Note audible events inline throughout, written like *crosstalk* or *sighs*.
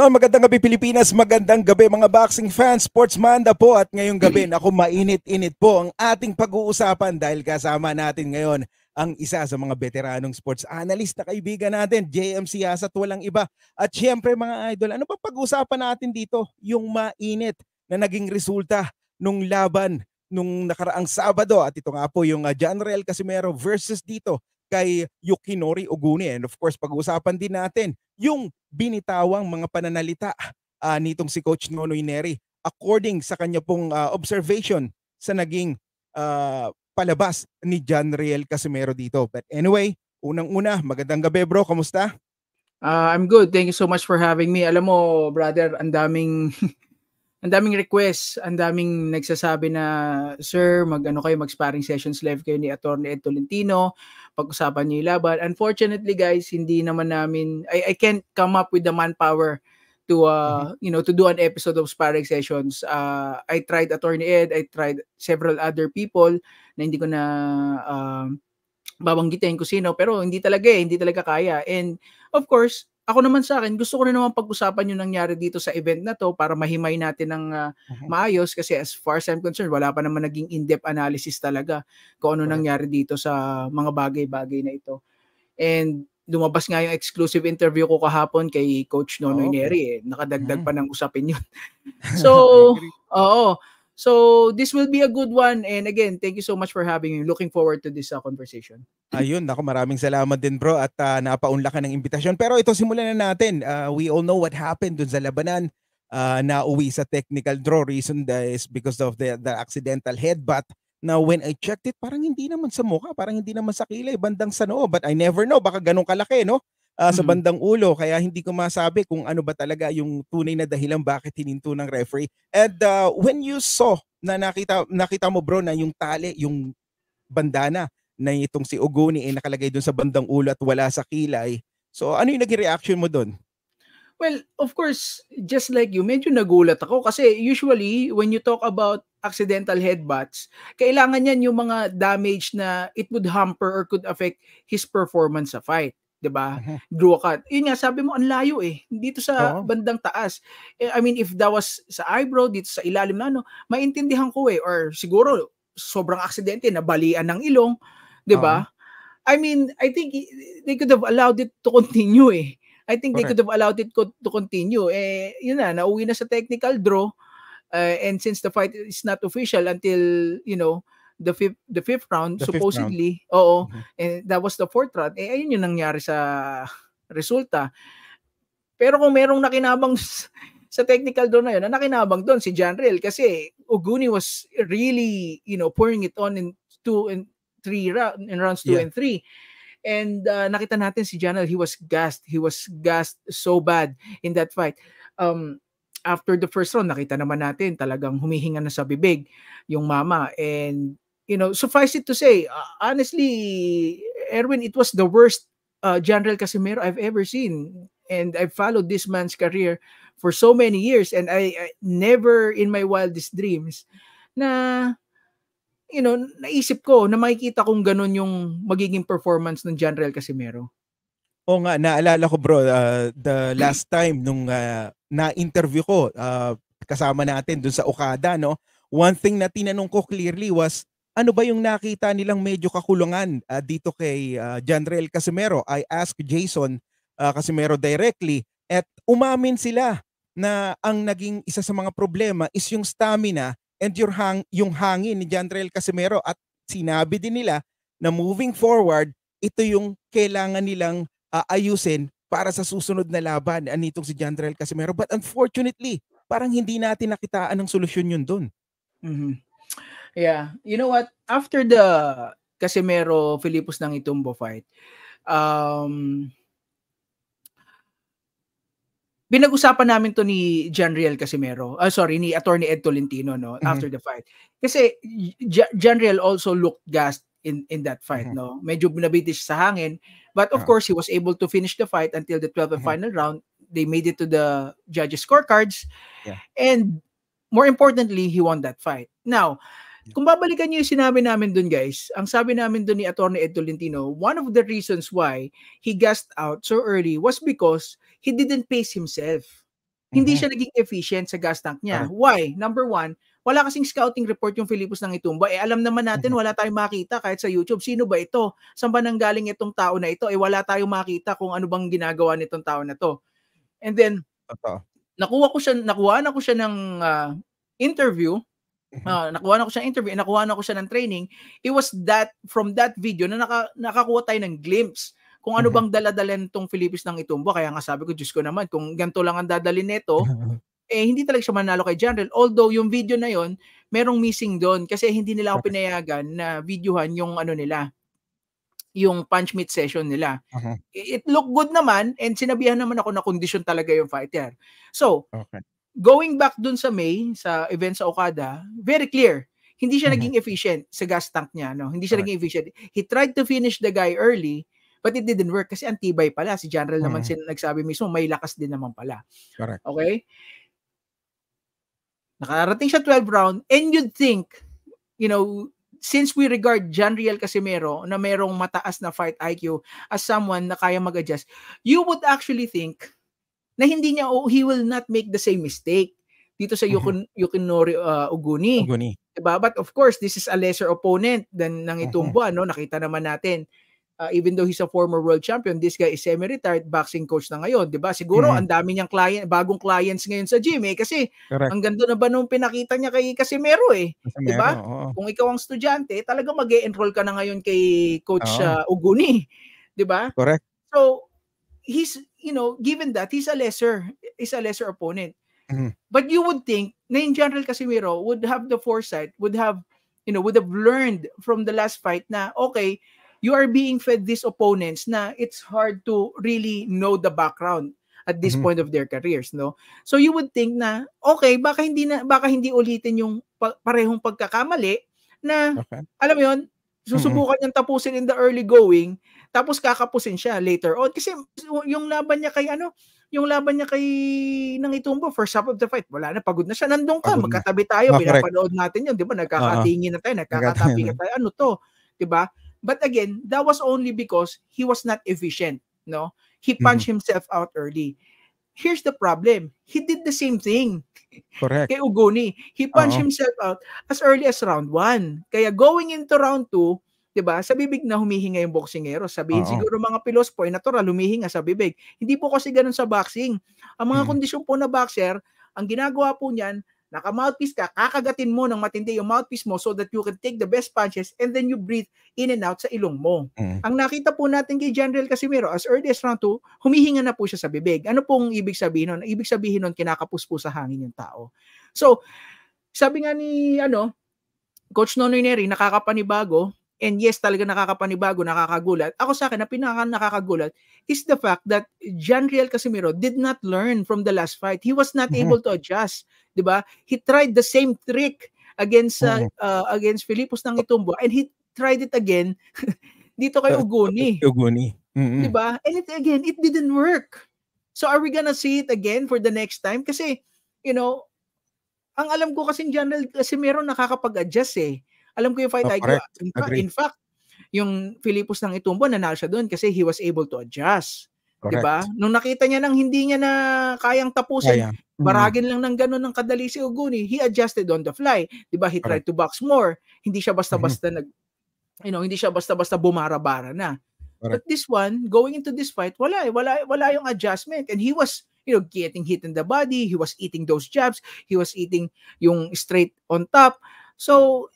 Yon, magandang gabi Pilipinas, magandang gabi mga boxing fans, sportsmanda po at ngayong gabi *clears throat* ako mainit-init po ang ating pag-uusapan dahil kasama natin ngayon ang isa sa mga veteranong sports analyst na kaibigan natin, JM Siasat, walang iba. At syempre mga idol, ano pa pag-uusapan natin dito? Yung mainit na naging resulta nung laban nung nakaraang Sabado at ito nga po yung uh, John Casimero versus dito kay Yukinori Oguni. And of course, pag-uusapan din natin yung binitawang mga pananalita uh, nitong si Coach Nonoy Neri according sa kanya pong uh, observation sa naging uh, palabas ni John Riel Casimero dito. But anyway, unang-una, magandang gabi bro, kamusta? Uh, I'm good. Thank you so much for having me. Alam mo, brother, ang daming *laughs* ang daming request, ang daming nagsasabi na, sir, mag-ano kayo, mag-sparring sessions live kayo ni Attorney Ed Tolentino, pag-usapan niyo yung laban. Unfortunately, guys, hindi naman namin, I, I can't come up with the manpower to, uh, mm-hmm. you know, to do an episode of sparring sessions. Uh, I tried Attorney Ed, I tried several other people na hindi ko na, um, uh, babanggitin ko sino pero hindi talaga eh, hindi talaga kaya. And of course, ako naman sa akin, gusto ko rin naman pag-usapan yung nangyari dito sa event na to para mahimay natin ng uh, maayos kasi as far as I'm concerned, wala pa naman naging in-depth analysis talaga kung ano nangyari dito sa mga bagay-bagay na ito. And lumabas nga yung exclusive interview ko kahapon kay Coach Nonoy oh, okay. Neri eh. Nakadagdag mm. pa ng usapin yun. *laughs* so, oo. So, this will be a good one. And again, thank you so much for having me. Looking forward to this uh, conversation. Ayun, ako maraming salamat din bro at uh, napaunla ka ng imbitasyon. Pero ito, simulan na natin. Uh, we all know what happened dun sa labanan. Uh, na uwi sa technical draw. Reason is because of the, the accidental headbutt. Now, when I checked it, parang hindi naman sa mukha, parang hindi naman sa kilay, bandang sa noo. But I never know, baka ganun kalaki, no? uh, sa mm. bandang ulo kaya hindi ko masabi kung ano ba talaga yung tunay na dahilan bakit hininto ng referee. And uh, when you saw na nakita nakita mo bro na yung tali, yung bandana na itong si Ogoni ay eh, nakalagay doon sa bandang ulo at wala sa kilay. So ano yung naging reaction mo doon? Well, of course, just like you, medyo nagulat ako kasi usually when you talk about accidental headbutts, kailangan yan yung mga damage na it would hamper or could affect his performance sa fight. 'di ba? Drew a cut. Yun nga sabi mo ang layo eh dito sa Oo. bandang taas. Eh, I mean if that was sa eyebrow dito sa ilalim na ano, maintindihan ko eh or siguro sobrang aksidente na balian ng ilong, 'di ba? I mean, I think they could have allowed it to continue eh. I think Correct. they could have allowed it co- to continue. Eh, yun na, nauwi na sa technical draw. Uh, and since the fight is not official until, you know, the fifth the fifth round the supposedly. Fifth round. Oo. Mm-hmm. And that was the fourth round. Eh ayun yung nangyari sa resulta. Pero kung merong nakinabang sa technical doon na yun, ang nakinabang doon si John Riel kasi Uguni was really, you know, pouring it on in two and three round in rounds two yeah. and three. And uh, nakita natin si Janel, he was gassed. He was gassed so bad in that fight. Um, after the first round, nakita naman natin talagang humihinga na sa bibig yung mama. And you know, suffice it to say, uh, honestly, Erwin, it was the worst uh, General Casimiro I've ever seen. And I've followed this man's career for so many years. And I, I never in my wildest dreams na, you know, naisip ko na makikita kong ganun yung magiging performance ng General Casimiro. Oo nga, naalala ko bro, uh, the last time nung uh, na-interview ko, uh, kasama natin dun sa Okada, no? One thing na tinanong ko clearly was, ano ba yung nakita nilang medyo kakulangan uh, ah, dito kay uh, ah, Janrel Casimero? I asked Jason uh, Casimero directly at umamin sila na ang naging isa sa mga problema is yung stamina and your hang, yung hangin ni Janrel Casimero at sinabi din nila na moving forward, ito yung kailangan nilang uh, ayusin para sa susunod na laban anitong si Janrel Casimero. But unfortunately, parang hindi natin nakitaan ng solusyon yun doon. Mm-hmm. Yeah. You know what? After the Casimero Filipos ng Itumbo fight, um, pinag-usapan namin to ni John Riel Casimero. Uh, ah, sorry, ni Attorney Ed Tolentino no, mm-hmm. after the fight. Kasi John Riel also looked gassed in in that fight mm-hmm. no. Medyo binabitis sa hangin, but of uh course he was able to finish the fight until the 12th and mm-hmm. final round. They made it to the judges scorecards. Yeah. And more importantly, he won that fight. Now, kung babalikan niyo yung sinabi namin doon guys, ang sabi namin doon ni Attorney Ed Tolentino, one of the reasons why he gassed out so early was because he didn't pace himself. Mm-hmm. Hindi siya naging efficient sa gas tank niya. Uh-huh. Why? Number one, wala kasing scouting report yung Filipos ng Itumba. Eh alam naman natin mm-hmm. wala tayong makita kahit sa YouTube. Sino ba ito? Saan ba nanggaling itong tao na ito? Eh wala tayong makita kung ano bang ginagawa nitong tao na to. And then Ito. nakuha ko siya nakuha na ko siya ng uh, interview uh, nakuha na ko siya ng interview, eh, nakuha na ko siya ng training, it was that, from that video, na naka, nakakuha tayo ng glimpse kung ano mm-hmm. bang daladala nitong Philippines ng Itumbo. Kaya nga sabi ko, Diyos ko naman, kung ganito lang ang dadalin nito, *laughs* eh hindi talaga siya manalo kay General. Although yung video na yon, merong missing doon kasi hindi nila ako pinayagan na videohan yung ano nila, yung punch meet session nila. Uh-huh. It looked good naman and sinabihan naman ako na kondisyon talaga yung fighter. So, okay going back dun sa May, sa event sa Okada, very clear. Hindi siya mm-hmm. naging efficient sa gas tank niya. No? Hindi siya Correct. naging efficient. He tried to finish the guy early, but it didn't work kasi antibay pala. Si General mm-hmm. naman sila nagsabi mismo, may lakas din naman pala. Correct. Okay? Nakarating siya 12 round, and you'd think, you know, since we regard John Casimero na merong mataas na fight IQ as someone na kaya mag-adjust, you would actually think na hindi niya, oh, he will not make the same mistake dito sa mhm. Yukon, mm-hmm. Yukinori uh, Oguni. Oguni. Diba? But of course, this is a lesser opponent than ng Itumba. Mm-hmm. No? Nakita naman natin, uh, even though he's a former world champion, this guy is semi-retired boxing coach na ngayon. 'di ba? Siguro, mm-hmm. ang dami niyang client, bagong clients ngayon sa gym. Eh, kasi, Correct. ang ganda na ba nung pinakita niya kay Casimero eh. 'di ba? Kung ikaw ang estudyante, talaga mag enroll ka na ngayon kay Coach oo. uh, Oguni. Diba? Correct. So, he's you know given that he's a lesser is a lesser opponent mm-hmm. but you would think na in general Casimiro would have the foresight would have you know would have learned from the last fight na okay you are being fed these opponents na it's hard to really know the background at this mm-hmm. point of their careers no so you would think na okay baka hindi na baka hindi ulitin yung pa- parehong pagkakamali na okay. alam mo yun susubukan mm-hmm. niyang tapusin in the early going tapos kakapusin siya later on. Kasi yung laban niya kay ano, yung laban niya kay nang itumbo first half of the fight wala na pagod na siya nandoon ka pagod magkatabi tayo no, ah, pinapanood natin yun di ba nagkakatingin uh na tayo nagkakatabi ka tayo ano to di ba but again that was only because he was not efficient no he mm-hmm. punched mm himself out early here's the problem he did the same thing correct kay Ugoni he punched uh-huh. himself out as early as round 1 kaya going into round 2 'di ba? Sa bibig na humihinga yung boksingero. Sabihin Oo. siguro mga pilos po ay natural humihinga sa bibig. Hindi po kasi ganoon sa boxing. Ang mga hmm. kondisyon po na boxer, ang ginagawa po niyan, naka-mouthpiece ka, kakagatin mo ng matindi yung mouthpiece mo so that you can take the best punches and then you breathe in and out sa ilong mo. Mm. Ang nakita po natin kay General Casimiro, as early as round 2, humihinga na po siya sa bibig. Ano pong ibig sabihin nun? Ibig sabihin nun, kinakapos po sa hangin yung tao. So, sabi nga ni, ano, Coach Nonoy Neri, nakakapanibago, And yes, talaga nakakapanibago, nakakagulat. Ako sa akin, na pinaka nakakagulat is the fact that Janriel Casimiro did not learn from the last fight. He was not mm-hmm. able to adjust, 'di ba? He tried the same trick against uh, mm-hmm. uh, against Filipos ng Itumbo and he tried it again *laughs* dito kay uh, Uguni. Uguni. Mm-hmm. 'Di ba? And it again, it didn't work. So are we gonna see it again for the next time? Kasi, you know, ang alam ko kasi Janriel Casimiro nakakapag-adjust eh. Alam ko yung fight oh, IQ. In, fact, in fact, yung Filipos ng Itumbo, nanalo siya doon kasi he was able to adjust. Correct. Diba? Nung nakita niya nang hindi niya na kayang tapusin, Kaya. Mm-hmm. baragin lang ng ganun ng kadali si Oguni, he adjusted on the fly. Diba? He tried to box more. Hindi siya mm-hmm. basta-basta mm-hmm. nag you know, hindi siya basta-basta bumara-bara na. Correct. But this one, going into this fight, wala eh. Wala, wala yung adjustment. And he was, you know, getting hit in the body. He was eating those jabs. He was eating yung straight on top. So,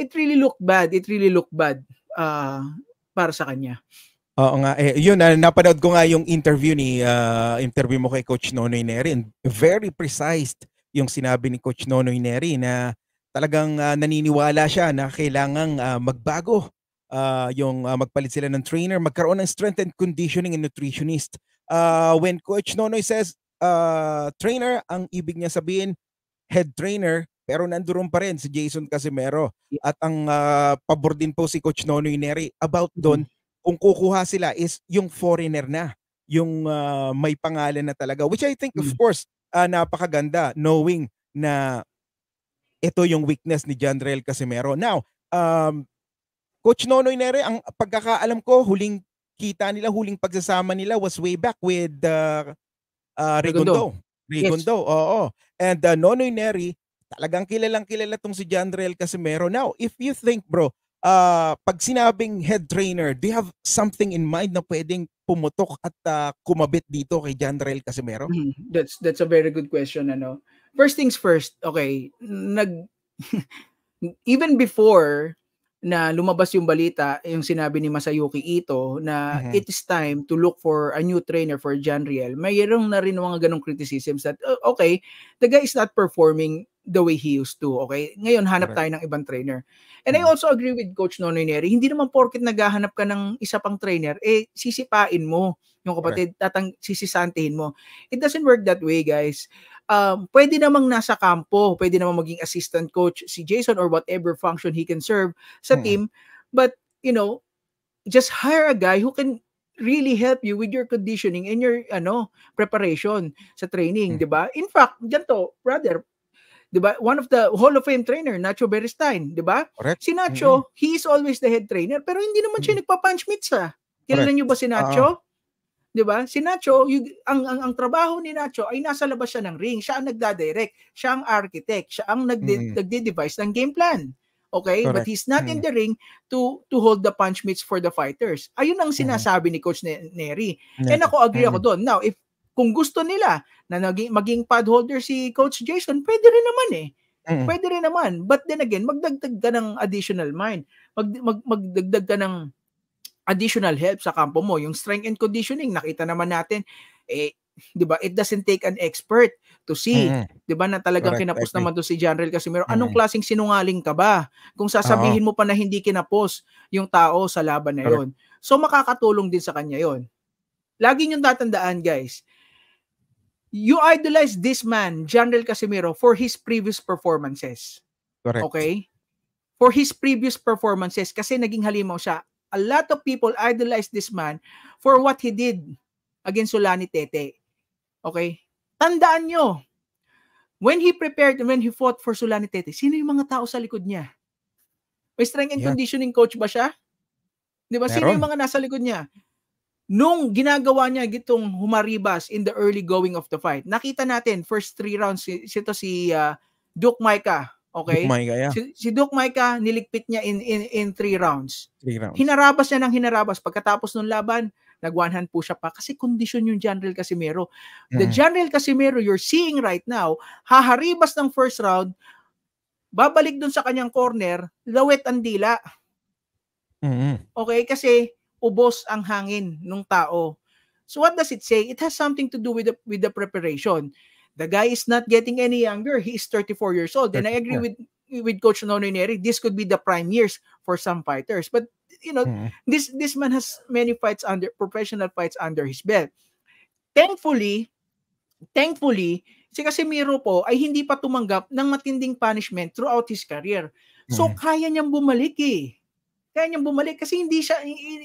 it really looked bad. It really looked bad uh, para sa kanya. Oo nga. Eh, yun, ah, napanood ko nga yung interview ni, uh, interview mo kay Coach Nonoy Neri. And very precise yung sinabi ni Coach Nonoy Neri na talagang uh, naniniwala siya na kailangan uh, magbago. Uh, yung uh, magpalit sila ng trainer, magkaroon ng strength and conditioning and nutritionist. Uh, when Coach Nonoy says, uh, trainer, ang ibig niya sabihin, head trainer, pero nandoon pa rin si Jason Casimero at ang uh, pabor din po si Coach Nonoy Neri about mm-hmm. doon kung kukuha sila is yung foreigner na, yung uh, may pangalan na talaga which I think of mm. course uh, napakaganda knowing na ito yung weakness ni Jandrel Casimero. Now, um, Coach Nonoy Neri, ang pagkakaalam ko, huling kita nila, huling pagsasama nila was way back with uh, uh, Rigondo. Rigondo. Yes. Oo. And uh, Nonoy Neri talagang kilalang kilala tong si Janrel Casimero. Now, if you think bro, uh, pag sinabing head trainer, do you have something in mind na pwedeng pumutok at uh, kumabit dito kay Janrel Casimero? Mm, that's that's a very good question ano. First things first, okay, nag *laughs* even before na lumabas yung balita, yung sinabi ni Masayuki Ito na mm it is time to look for a new trainer for Janriel. Mayroong na rin mga ganong criticisms that, oh, okay, the guy is not performing the way he used to. Okay? Ngayon, hanap tayo ng ibang trainer. And I mm. also agree with Coach Nonoy Neri, hindi naman porkit naghahanap ka ng isa pang trainer, eh, sisipain mo yung kapatid, Correct. tatang sisisantihin mo. It doesn't work that way, guys. Um, pwede namang nasa kampo, pwede namang maging assistant coach si Jason or whatever function he can serve sa hmm. team. But, you know, just hire a guy who can really help you with your conditioning and your ano preparation sa training, hmm. 'di ba? In fact, ganto, brother, 'di ba? One of the Hall of Fame trainer, Nacho Beristain, 'di ba? Si Nacho, mm-hmm. he is always the head trainer, pero hindi naman siya mm-hmm. nagpa-punch mitts ah. Kilala niyo ba si Nacho? Uh-huh. 'Di ba? Si Nacho, yung, ang, ang ang trabaho ni Nacho ay nasa labas siya ng ring, siya ang nagda-direct, siya ang architect, siya ang nagde- mm-hmm. nagde-devise ng game plan. Okay? Correct. But he's not mm-hmm. in the ring to to hold the punch mitts for the fighters. Ayun ang mm-hmm. sinasabi mm-hmm. ni Coach Neri. Neri. And ako agree mm-hmm. ako doon. Now, if kung gusto nila na naging, maging pad holder si Coach Jason, pwede rin naman eh. Mm-hmm. Pwede rin naman. But then again, magdagdag ka ng additional mind. Mag, mag, magdagdag ka ng additional help sa kampo mo. Yung strength and conditioning, nakita naman natin, eh, 'di ba? It doesn't take an expert to see, mm-hmm. 'di ba? Na talagang Correct. kinapos naman to si General Casimiro. Mm-hmm. Anong klasing sinungaling ka ba kung sasabihin Uh-oh. mo pa na hindi kinapos yung tao sa laban na 'yon? So makakatulong din sa kanya 'yon. Lagi niyong tatandaan, guys, you idolize this man, General Casimiro, for his previous performances. Correct. Okay? For his previous performances kasi naging halimaw siya. A lot of people idolize this man for what he did against Solani Tete. Okay? Tandaan nyo, when he prepared, when he fought for Solani Tete, sino yung mga tao sa likod niya? May strength and yeah. conditioning coach ba siya? Di ba? Sino yung mga nasa likod niya? nung ginagawa niya gitong humaribas in the early going of the fight, nakita natin first three rounds si, ito si uh, Duke Maika. Okay? Duke Maika, yeah. Si, si Duke Maika nilikpit niya in, in in three rounds. Three rounds. Hinarabas niya ng hinarabas pagkatapos ng laban, nag-one hand po siya pa kasi condition yung General Casimero. The mm. General Casimero you're seeing right now, haharibas ng first round, babalik dun sa kanyang corner, lawet ang dila. Mm-hmm. Okay, kasi ubos ang hangin ng tao. So what does it say? It has something to do with the, with the preparation. The guy is not getting any younger. He is 34 years old. And I agree with with Coach Nono and this could be the prime years for some fighters. But you know, mm. this this man has many fights under professional fights under his belt. Thankfully, thankfully, si Casimiro po ay hindi pa tumanggap ng matinding punishment throughout his career. So mm. kaya niyang bumalik eh kaya niyang bumalik kasi hindi siya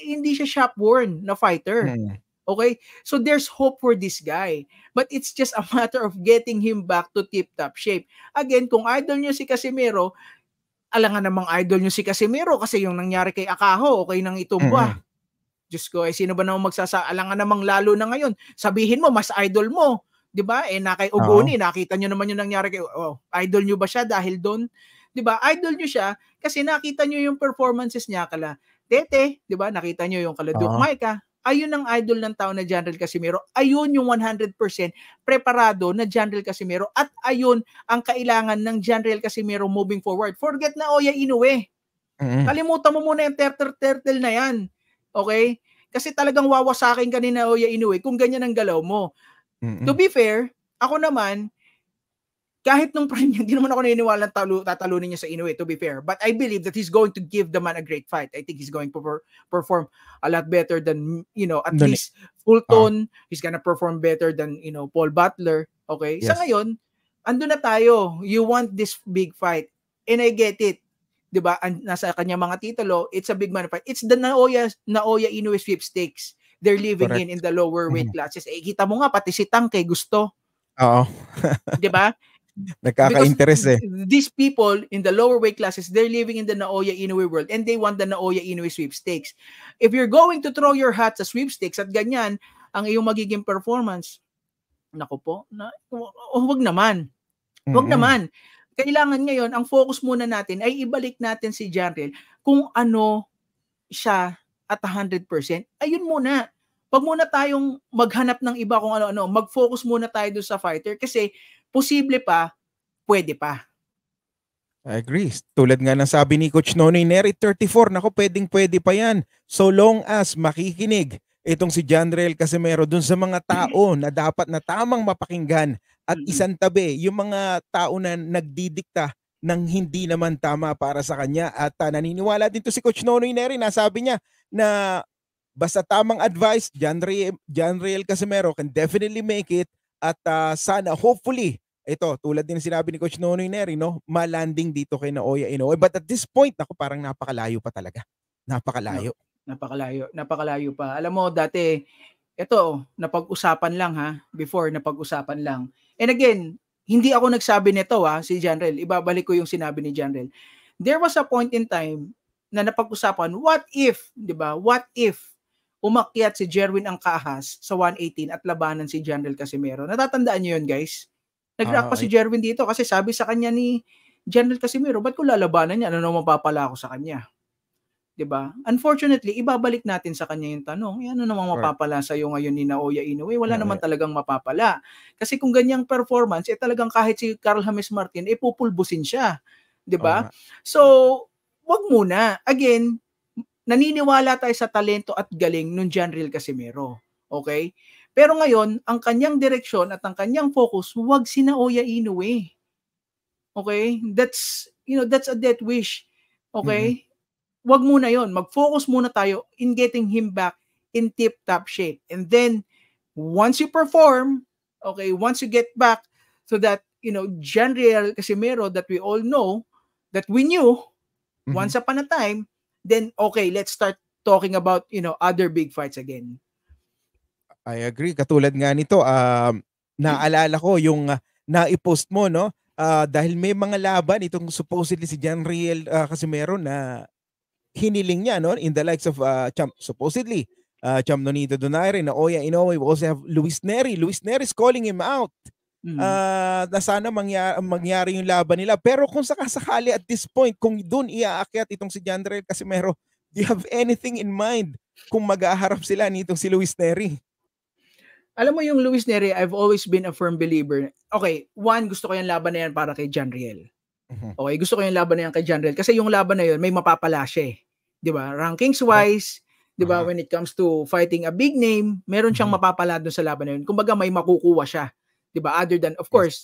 hindi siya shop worn na fighter. Hmm. Okay? So there's hope for this guy. But it's just a *laughs* matter of getting him back to tip-top shape. Again, kung idol niyo si Casimiro, alangan namang idol niyo si Casimiro kasi yung nangyari kay Akaho, okay nang itumba. Mm-hmm. Diyos ko, eh, sino ba namang magsasa, alangan namang lalo na ngayon. Sabihin mo, mas idol mo. 'di ba? Eh na kay uh-huh. nakita niyo naman yung nangyari kay oh, idol niyo ba siya dahil doon? 'di ba? Idol niyo siya kasi nakita niyo yung performances niya kala Tete, 'di ba? Nakita niyo yung kala Duke uh-huh. Micah. Ayun ang idol ng tao na General Casimiro. Ayun yung 100% preparado na General Casimiro at ayun ang kailangan ng General Casimiro moving forward. Forget na Oya Inoue. Mm-hmm. Kalimutan mo muna yung turtle turtle na yan. Okay? Kasi talagang wawasakin ka ni Naoya Inoue kung ganyan ang galaw mo. Mm-hmm. To be fair, ako naman, kahit nung prime niya, *laughs* hindi naman ako naniniwala talo, tatalunin niya sa Inoue, to be fair. But I believe that he's going to give the man a great fight. I think he's going to perform a lot better than, you know, at Dun least Fulton. Uh, he's gonna perform better than, you know, Paul Butler. Okay? Yes. Sa ngayon, ando na tayo. You want this big fight. And I get it. 'Di ba? Nasa kanya mga titulo, it's a big man fight. It's the Naoya Naoya Inoue sweepstakes. They're living Correct. in in the lower weight mm. classes. Eh, kita mo nga pati si Tangke gusto. Oo. 'Di ba? *laughs* Nagkaka-interest eh. These people in the lower weight classes, they're living in the Naoya Inoue world and they want the Naoya Inoue sweepstakes. If you're going to throw your hat sa sweepstakes at ganyan, ang iyong magiging performance, nako po, na, oh, naman. Huwag mm-hmm. naman. Kailangan ngayon, ang focus muna natin ay ibalik natin si Janrel kung ano siya at 100%. Ayun muna wag muna tayong maghanap ng iba kung ano-ano. Mag-focus muna tayo doon sa fighter kasi posible pa, pwede pa. I agree. Tulad nga ng sabi ni Coach Nonoy Neri, 34, nako pwedeng pwede pa yan. So long as makikinig itong si John Rael Casimero doon sa mga tao na dapat na tamang mapakinggan at isang tabi yung mga tao na nagdidikta ng hindi naman tama para sa kanya at uh, naniniwala din to si Coach Nonoy Neri na sabi niya na Basta tamang advice, John, Re- John Real Casimero can definitely make it at uh, sana, hopefully, ito, tulad din sinabi ni Coach Nonoy Neri, no? malanding dito kay Naoya Inoue. But at this point, ako parang napakalayo pa talaga. Napakalayo. No, napakalayo. Napakalayo pa. Alam mo, dati, ito, napag-usapan lang ha. Before, napag-usapan lang. And again, hindi ako nagsabi nito ha, si Janrel. Ibabalik ko yung sinabi ni Janrel. There was a point in time na napag-usapan, what if, di ba? What if umakyat si Jerwin ang kahas sa 118 at labanan si General Casimero. Natatandaan niyo yun, guys? Nag-react uh, pa ah, si Jerwin dito kasi sabi sa kanya ni General Casimero, ba't ko lalabanan niya? Ano na mapapala ako sa kanya? 'di ba? Unfortunately, ibabalik natin sa kanya yung tanong, e, ano namang mapapala sa iyo ngayon ni Naoya Inoue? Wala naman talagang mapapala. Kasi kung ganyang performance, eh talagang kahit si Carl James Martin, eh siya, 'di ba? uh So, wag muna. Again, naniniwala tayo sa talento at galing nung Janriel Casimero. Okay? Pero ngayon, ang kanyang direksyon at ang kanyang focus, huwag si inuwi. Eh. Okay? That's, you know, that's a death wish. Okay? Mm-hmm. Huwag muna yon Mag-focus muna tayo in getting him back in tip-top shape. And then, once you perform, okay, once you get back so that, you know, Janriel Casimero that we all know, that we knew, mm-hmm. once upon a time, then okay, let's start talking about, you know, other big fights again. I agree. Katulad nga nito, um, naalala ko yung uh, na-post mo, no? Uh, dahil may mga laban, itong supposedly si Jan Riel uh, Casimero na hiniling niya, no? In the likes of, uh, ah, champ, supposedly, uh, Champ Nonito Donaire, Oya oh, Inoue, we also have Luis Neri. Luis Neri is calling him out. Mm-hmm. Uh, sana mangyari, mangyari yung laban nila. Pero kung sakasakali at this point, kung doon iaakyat itong si Jandrel Casimero, do you have anything in mind kung mag-aharap sila nitong si Luis Neri? Alam mo yung Luis Neri, I've always been a firm believer. Okay, one, gusto ko yung laban na yan para kay Janriel. Mm-hmm. Okay, gusto ko yung laban na yan kay Janriel. Kasi yung laban na yun, may mapapala siya eh. Di ba? Rankings-wise, uh-huh. di ba, mm-hmm. when it comes to fighting a big name, meron siyang uh-huh. mapapala doon sa laban na yun. Kumbaga, may makukuha siya 'di ba? Other than of yes. course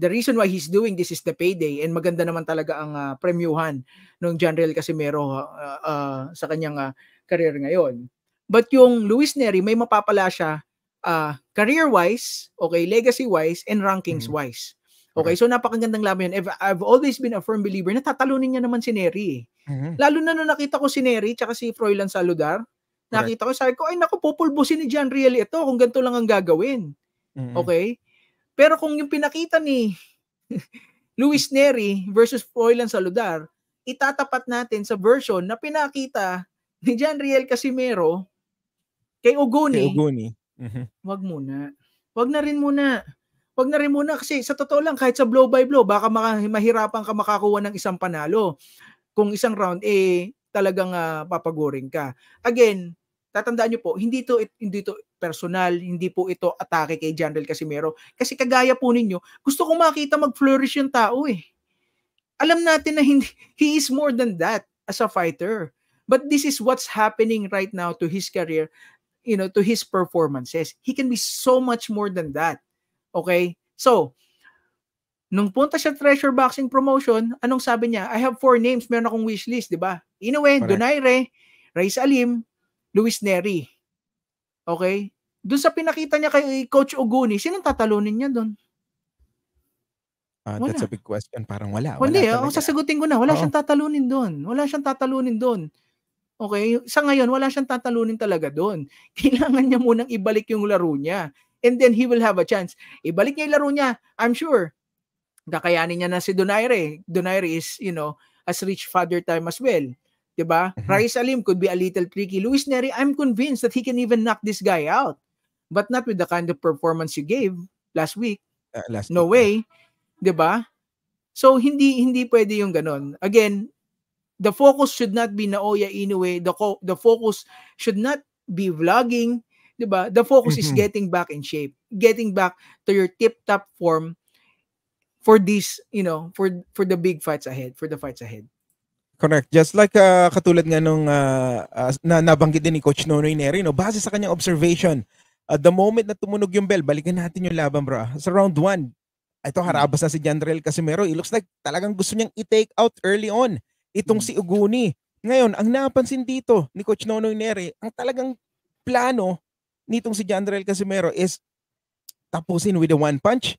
the reason why he's doing this is the payday and maganda naman talaga ang uh, premyuhan ng General Casimero uh, ah, uh, ah, sa kanyang uh, career ngayon. But yung Luis Neri may mapapala siya uh, career-wise, okay, legacy-wise and rankings-wise. Mm-hmm. Okay, so napakagandang laban yun. I've, I've always been a firm believer na tatalunin niya naman si Neri. Eh. Mm-hmm. Lalo na nung nakita ko si Neri tsaka si Froilan Saludar, nakita right. ko, sabi ko, ay naku, pupulbusin ni John Riel ito kung ganito lang ang gagawin. Mm-hmm. Okay? Pero kung yung pinakita ni *laughs* Luis Neri versus Froilan Saludar, itatapat natin sa version na pinakita ni John Casimero kay Ogoni. Kay Ogoni. Mm-hmm. Wag muna. Wag na rin muna. Wag na rin muna kasi sa totoo lang kahit sa blow by blow baka mahirapan ka makakuha ng isang panalo. Kung isang round eh talagang uh, ah, papagoring ka. Again, tatandaan niyo po, hindi to hindi to personal, hindi po ito atake kay General Casimero. Kasi kagaya po ninyo, gusto kong makita mag-flourish yung tao eh. Alam natin na hindi, *laughs* he is more than that as a fighter. But this is what's happening right now to his career, you know, to his performances. He can be so much more than that. Okay? So, Nung punta siya Treasure Boxing Promotion, anong sabi niya? I have four names, meron akong wish list, di ba? Inoue, Donaire, Rais Alim, Luis Neri. Okay? Doon sa pinakita niya kay Coach Oguni, sinong tatalunin niya doon? Uh, That's a big question. Parang wala. Wala. Hindi, ah, ang sasagutin ko na. Wala Oo. siyang tatalunin doon. Wala siyang tatalunin doon. Okay? Sa ngayon, wala siyang tatalunin talaga doon. *laughs* Kailangan niya munang ibalik yung laro niya. And then he will have a chance. Ibalik niya yung laro niya. I'm sure. Kakayanin niya na si Donaire. Donaire is, you know, as rich father time as well. 'di ba? Mm-hmm. Alim could be a little tricky. Luis Neri, I'm convinced that he can even knock this guy out. But not with the kind of performance you gave last week. Uh, last no week. way, 'di ba? So hindi hindi pwede yung ganun. Again, the focus should not be Naoya oh, Inoue. The co- the focus should not be vlogging, 'di ba? The focus mm-hmm. is getting back in shape, getting back to your tip-top form for this, you know, for for the big fights ahead, for the fights ahead. Correct. Just like uh, katulad nga nung uh, uh, na nabanggit din ni Coach Nonoy Neri, no? base sa kanyang observation, uh, the moment na tumunog yung bell, balikan natin yung laban, bro. Ah. Sa round 1, ito hmm. harabas na si Jandrel Casimero. It looks like talagang gusto niyang i-take out early on itong hmm. si Uguni. Ngayon, ang napansin dito ni Coach Nonoy Neri, ang talagang plano nitong si Jandrel Casimero is tapusin with a one punch.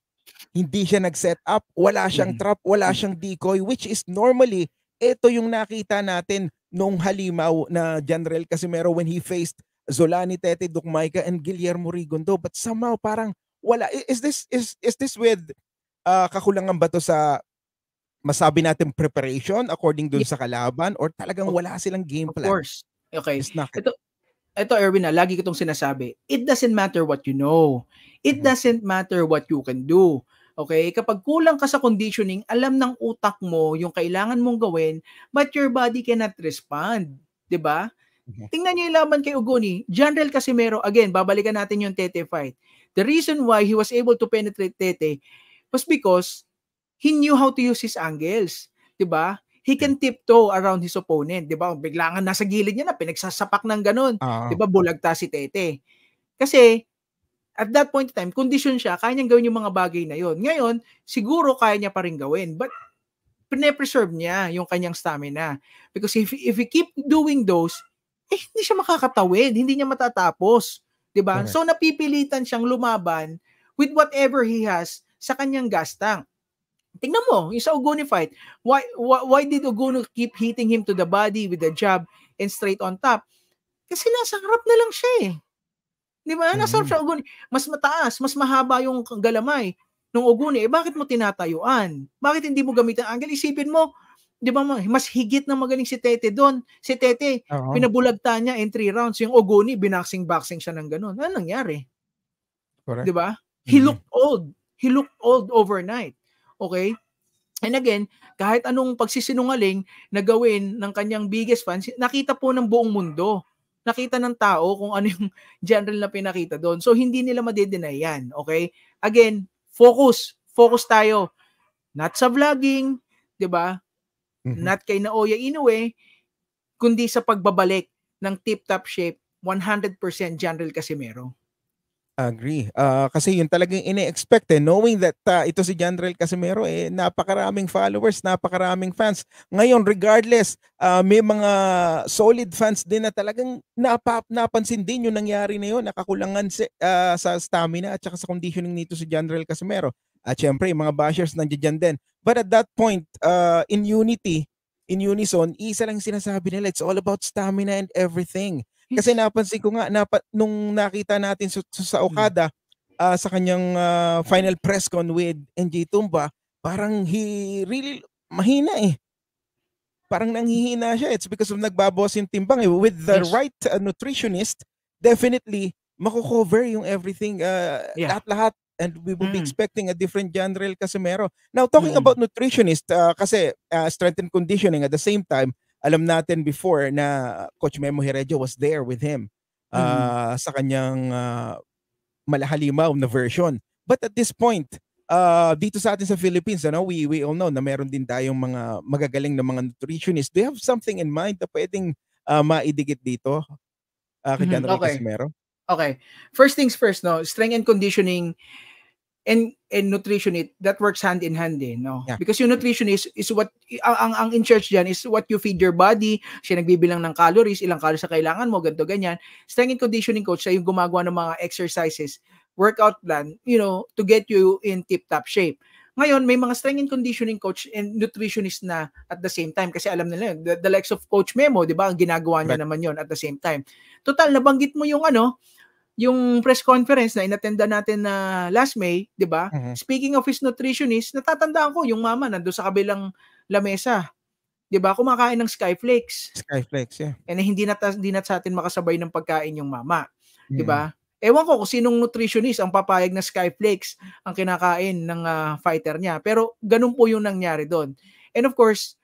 Hindi siya nag-set up, wala siyang hmm. trap, wala siyang decoy, which is normally ito yung nakita natin noong halimaw na General Casimero when he faced Zolani Tete Ducmaica and Guillermo Rigondo but somehow parang wala is this is is this with uh, kakulangan ba to sa masabi natin preparation according dun sa kalaban or talagang wala silang game plan? Of course. Okay. It's not... Ito, ito Erwin, na, ah, lagi ko itong sinasabi, it doesn't matter what you know. It mm-hmm. doesn't matter what you can do. Okay? Kapag kulang ka sa conditioning, alam ng utak mo yung kailangan mong gawin, but your body cannot respond. 'Di ba? Mhm. Tingnan niyo yung laban kay Ugoni. General Casimero, again, babalikan natin yung Tete fight. The reason why he was able to penetrate Tete was because he knew how to use his angles. 'Di ba? He can tiptoe around his opponent, 'di ba? Biglangan nasa gilid niya na pinagsasapak ng ganun. Uh-huh. 'Di ba? Bulagta si Tete. Kasi at that point in time, condition siya, kaya niyang gawin yung mga bagay na yon. Ngayon, siguro kaya niya pa rin gawin. But pinapreserve niya yung kanyang stamina. Because if, if he keep doing those, eh, hindi siya makakatawid. Hindi niya matatapos. ba diba? Okay. So, napipilitan siyang lumaban with whatever he has sa kanyang gas tank. Tingnan mo, yung sa Ogoni fight, why, why, why did Ogono keep hitting him to the body with the jab and straight on top? Kasi nasa harap na lang siya eh. Di ba? Nasarap mm-hmm. siya uguni. Mas mataas, mas mahaba yung galamay ng uguni. Eh, bakit mo tinatayuan? Bakit hindi mo gamitan ang angle? Isipin mo, di ba, mas higit na magaling si Tete doon. Si Tete, uh-huh. pinabulagta niya in three rounds. Yung uguni, binaksing-boxing siya ng ganun. Ano nangyari? Correct. Di ba? He mm-hmm. looked old. He looked old overnight. Okay? And again, kahit anong pagsisinungaling na gawin ng kanyang biggest fans, nakita po ng buong mundo nakita ng tao kung ano yung *laughs* general na pinakita doon. So, hindi nila madedeny yan. Okay? Again, focus. Focus tayo. Not sa vlogging, di ba? Mm-hmm. Not kay Naoya Inoue, kundi sa pagbabalik ng tip-top shape, 100% general Casimero. Agree. Uh, kasi yun talagang ine-expect eh. Knowing that uh, ito si Janrel Casimero, eh, napakaraming followers, napakaraming fans. Ngayon, regardless, uh, may mga solid fans din na talagang napa- napansin din yung nangyari na yun. Nakakulangan si, uh, sa stamina at saka sa conditioning nito si Janrel Casimero. At syempre, mga bashers nandiyan din. But at that point, uh, in unity, in unison, isa lang sinasabi nila, it's all about stamina and everything. Kasi napansin ko nga, napa, nung nakita natin sa, sa mm. Okada, uh, sa kanyang uh, final press con with NJ Tumba, parang he really mahina eh. Parang nanghihina siya. Eh. It's because of nagbabawas yung timbang eh. With the yes. right uh, nutritionist, definitely mako yung everything, uh, yeah. lahat-lahat. And we will mm. be expecting a different John Real Casimero. Now, talking mm. about nutritionist, uh, kasi uh, strength and conditioning at the same time, alam natin before na Coach Memo Heredia was there with him uh, mm sa kanyang uh, malahalimaw na version. But at this point, uh, dito sa atin sa Philippines, ano, we, we all know na meron din tayong mga magagaling na mga nutritionists. Do you have something in mind na pwedeng uh, maidikit dito uh, kay mm-hmm. General mm-hmm. okay. Okay. First things first, no, strength and conditioning and and nutritionist that works hand in hand din eh, no yeah. because your nutritionist is, is what ang ang, in charge diyan is what you feed your body siya nagbibilang ng calories ilang calories sa kailangan mo ganto ganyan strength and conditioning coach siya yung gumagawa ng mga exercises workout plan you know to get you in tip top shape ngayon may mga strength and conditioning coach and nutritionist na at the same time kasi alam nila the, the likes of coach Memo 'di ba ang ginagawa niya right. naman yon at the same time total nabanggit mo yung ano yung press conference na inattendan natin na last May, 'di ba? Mm-hmm. Speaking of his nutritionist, natatandaan ko yung mama nandoon sa kabilang lamesa. 'Di ba? Kumakain ng Skyflakes. Skyflakes, yeah. Eh, And hindi na hindi na sa atin makasabay ng pagkain yung mama. mm 'Di ba? Ewan ko kung sinong nutritionist ang papayag na Skyflakes ang kinakain ng uh, fighter niya. Pero ganun po yung nangyari doon. And of course,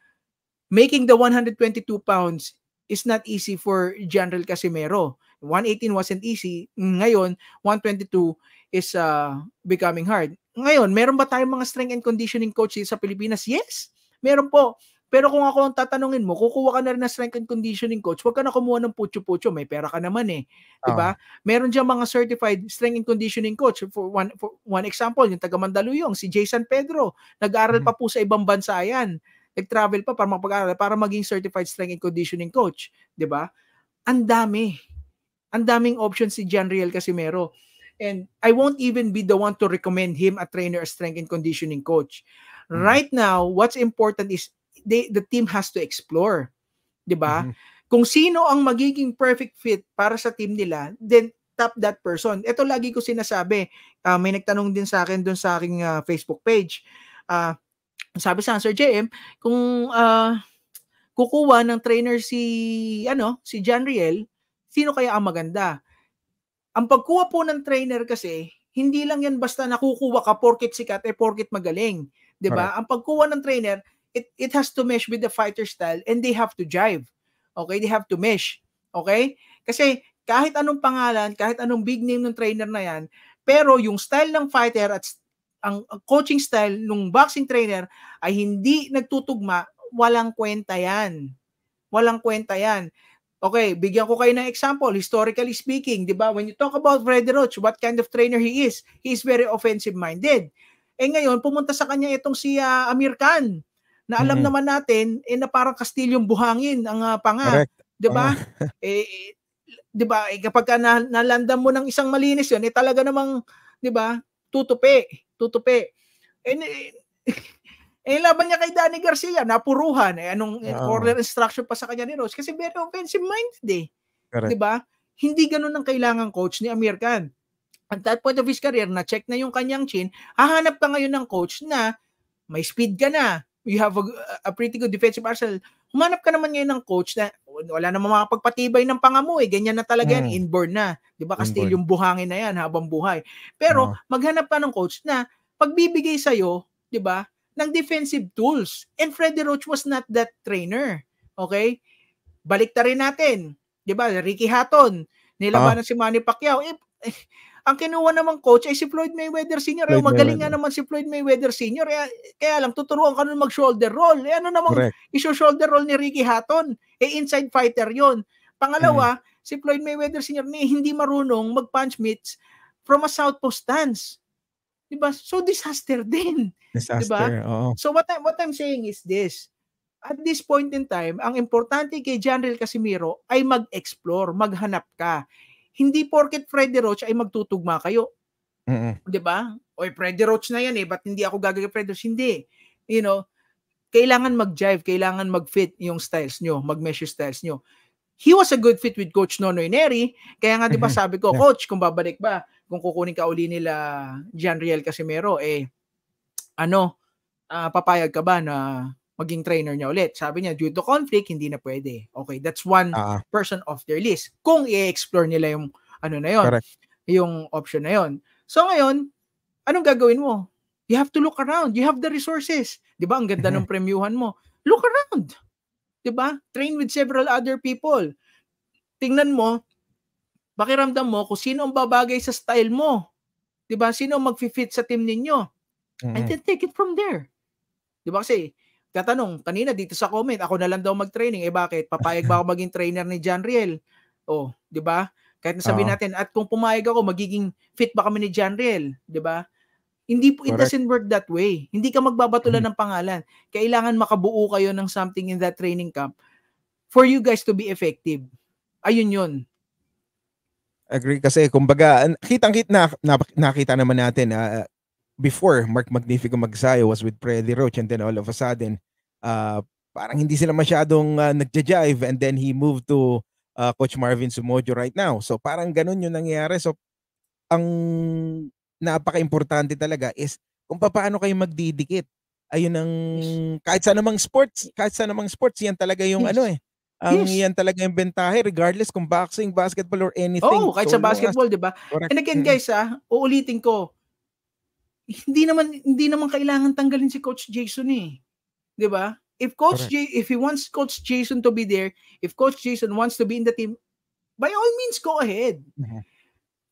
making the 122 pounds is not easy for General Casimero 118 wasn't easy. Ngayon, 122 is uh, becoming hard. Ngayon, meron ba tayong mga strength and conditioning coach sa Pilipinas? Yes, meron po. Pero kung ako ang tatanungin mo, kukuha ka na rin ng strength and conditioning coach, huwag ka na kumuha ng putyo-putyo, may pera ka naman eh. Uh-huh. 'Di ba? Meron diyang mga certified strength and conditioning coach. For one for one example, yung taga Mandaluyong, si Jason Pedro, nag-aral mm-hmm. pa po sa ibang bansa 'yan. Nag-travel pa para mapag-aral para maging certified strength and conditioning coach, 'di ba? Ang dami. Ang daming options si John Riel Casimero. And I won't even be the one to recommend him a trainer, a strength and conditioning coach. mm Right now, what's important is they, the team has to explore. 'Di ba? mm Kung sino ang magiging perfect fit para sa team nila, then tap that person. Ito lagi ko sinasabi. Uh, may nagtanong din sa akin doon sa aking uh, Facebook page. Uh, sabi sa Sir JM, kung uh, kukuha ng trainer si ano, si John Riel, sino kaya ang maganda? Ang pagkuha po ng trainer kasi, hindi lang yan basta nakukuha ka porkit sikat eh porkit magaling. 'Di ba? Right. Ang pagkuha ng trainer, it it has to mesh with the fighter style and they have to jive. Okay? They have to mesh. Okay? Kasi kahit anong pangalan, kahit anong big name ng trainer na yan, pero yung style ng fighter at ang coaching style ng boxing trainer ay hindi nagtutugma, walang kwenta yan. Walang kwenta yan. Okay, bigyan ko kayo ng example. Historically speaking, di ba, when you talk about Freddie Roach, what kind of trainer he is, he is very offensive-minded. Eh ngayon, pumunta sa kanya itong si uh, Amir Khan, na alam mm-hmm. naman natin, eh na parang Kastilyong buhangin ang uh, panga. Di ba? Uh. *laughs* eh, di ba, eh, kapag ka na, nalandan mo ng isang malinis yun, eh talaga namang, di ba, tutupi, tutupi. And, eh, eh, laban niya kay Danny Garcia, napuruhan. Eh, anong uh, eh, corner instruction pa sa kanya ni Rose? Kasi very offensive-minded eh. Correct. Diba? Hindi ganun ang kailangan coach ni Amir Khan. At that point of his career, na-check na yung kanyang chin, hahanap ka ngayon ng coach na may speed ka na, you have a, a pretty good defensive arsenal, humanap ka naman ngayon ng coach na wala namang makapagpatibay ng pangamo eh. Ganyan na talaga yan. Mm. Inborn na. Di ba? Kasi yung buhangin na yan habang buhay. Pero oh. maghanap ka ng coach na pagbibigay sa'yo, di ba, ng defensive tools. And Freddie Roach was not that trainer. Okay? Balik ta rin natin. Di ba? Ricky Hatton. Nilabanan ah. si Manny Pacquiao. Eh, eh, ang kinuha namang coach ay si Floyd Mayweather Sr. Floyd eh, magaling Mayweather. nga naman si Floyd Mayweather Sr. Eh, kaya, kaya lang, tuturuan ka nun mag-shoulder roll. Eh, ano namang iso-shoulder roll ni Ricky Hatton? Eh, inside fighter yon Pangalawa, mm. si Floyd Mayweather Sr. ni hindi marunong mag-punch mitts from a southpaw stance. 'Di ba? So disaster *laughs* din. Disaster. Diba? So what I'm, what I'm saying is this. At this point in time, ang importante kay General Casimiro ay mag-explore, maghanap ka. Hindi porket Freddy Roach ay magtutugma kayo. Mm-hmm. 'Di ba? Oy, Freddy Roach na 'yan eh, but hindi ako gagawin Freddy Roach? Hindi. You know, kailangan mag-jive, kailangan mag-fit yung styles nyo, mag-mesh styles nyo. He was a good fit with Coach Nonoy Neri. Kaya nga, di ba, mm-hmm. sabi ko, Coach, kung babalik ba, kung kukunin ka uli nila Riel Casimero, eh, ano, uh, papayag ka ba na maging trainer niya ulit? Sabi niya, due to conflict, hindi na pwede. Okay, that's one uh-huh. person off their list. Kung i-explore nila yung ano na yon, Correct. yung option na yon. So ngayon, anong gagawin mo? You have to look around. You have the resources. 'Di ba? Ang ganda mm-hmm. ng premyuhan mo. Look around. 'Di ba? Train with several other people. Tingnan mo pakiramdam mo kung sino ang babagay sa style mo. 'Di ba? Sino ang magfi-fit sa team ninyo? Mm-hmm. And then take it from there. 'Di ba kasi tatanong kanina dito sa comment, ako na lang daw mag-training. Eh bakit? Papayag ba ako *laughs* maging trainer ni John Riel? Oh, 'di ba? Kahit na sabihin uh-huh. natin at kung pumayag ako, magiging fit ba kami ni John Riel, 'di ba? Hindi po, it Correct. doesn't work that way. Hindi ka magbabatulan mm-hmm. ng pangalan. Kailangan makabuo kayo ng something in that training camp for you guys to be effective. Ayun yun. Agree kasi kumbaga kitang-kit na, na nakita naman natin uh, before Mark Magnifico Magsayo was with Freddy Roach and then all of a sudden uh, parang hindi sila masyadong uh, nagja-jive and then he moved to uh, Coach Marvin Sumodio right now. So parang ganun yung nangyayari. So ang napaka-importante talaga is kung paano kayo magdidikit. Ayun ang kahit sa namang sports, kahit sa namang sports, yan talaga yung yes. ano eh ang yes. yan talaga yung bentahe regardless kung boxing, basketball or anything. Oh, kahit so, sa basketball, 'di ba? And again, guys, ah, uulitin ko. Hindi naman hindi naman kailangan tanggalin si coach Jason eh. 'Di ba? If coach J- if he wants coach Jason to be there, if coach Jason wants to be in the team, by all means go ahead. Mm-hmm.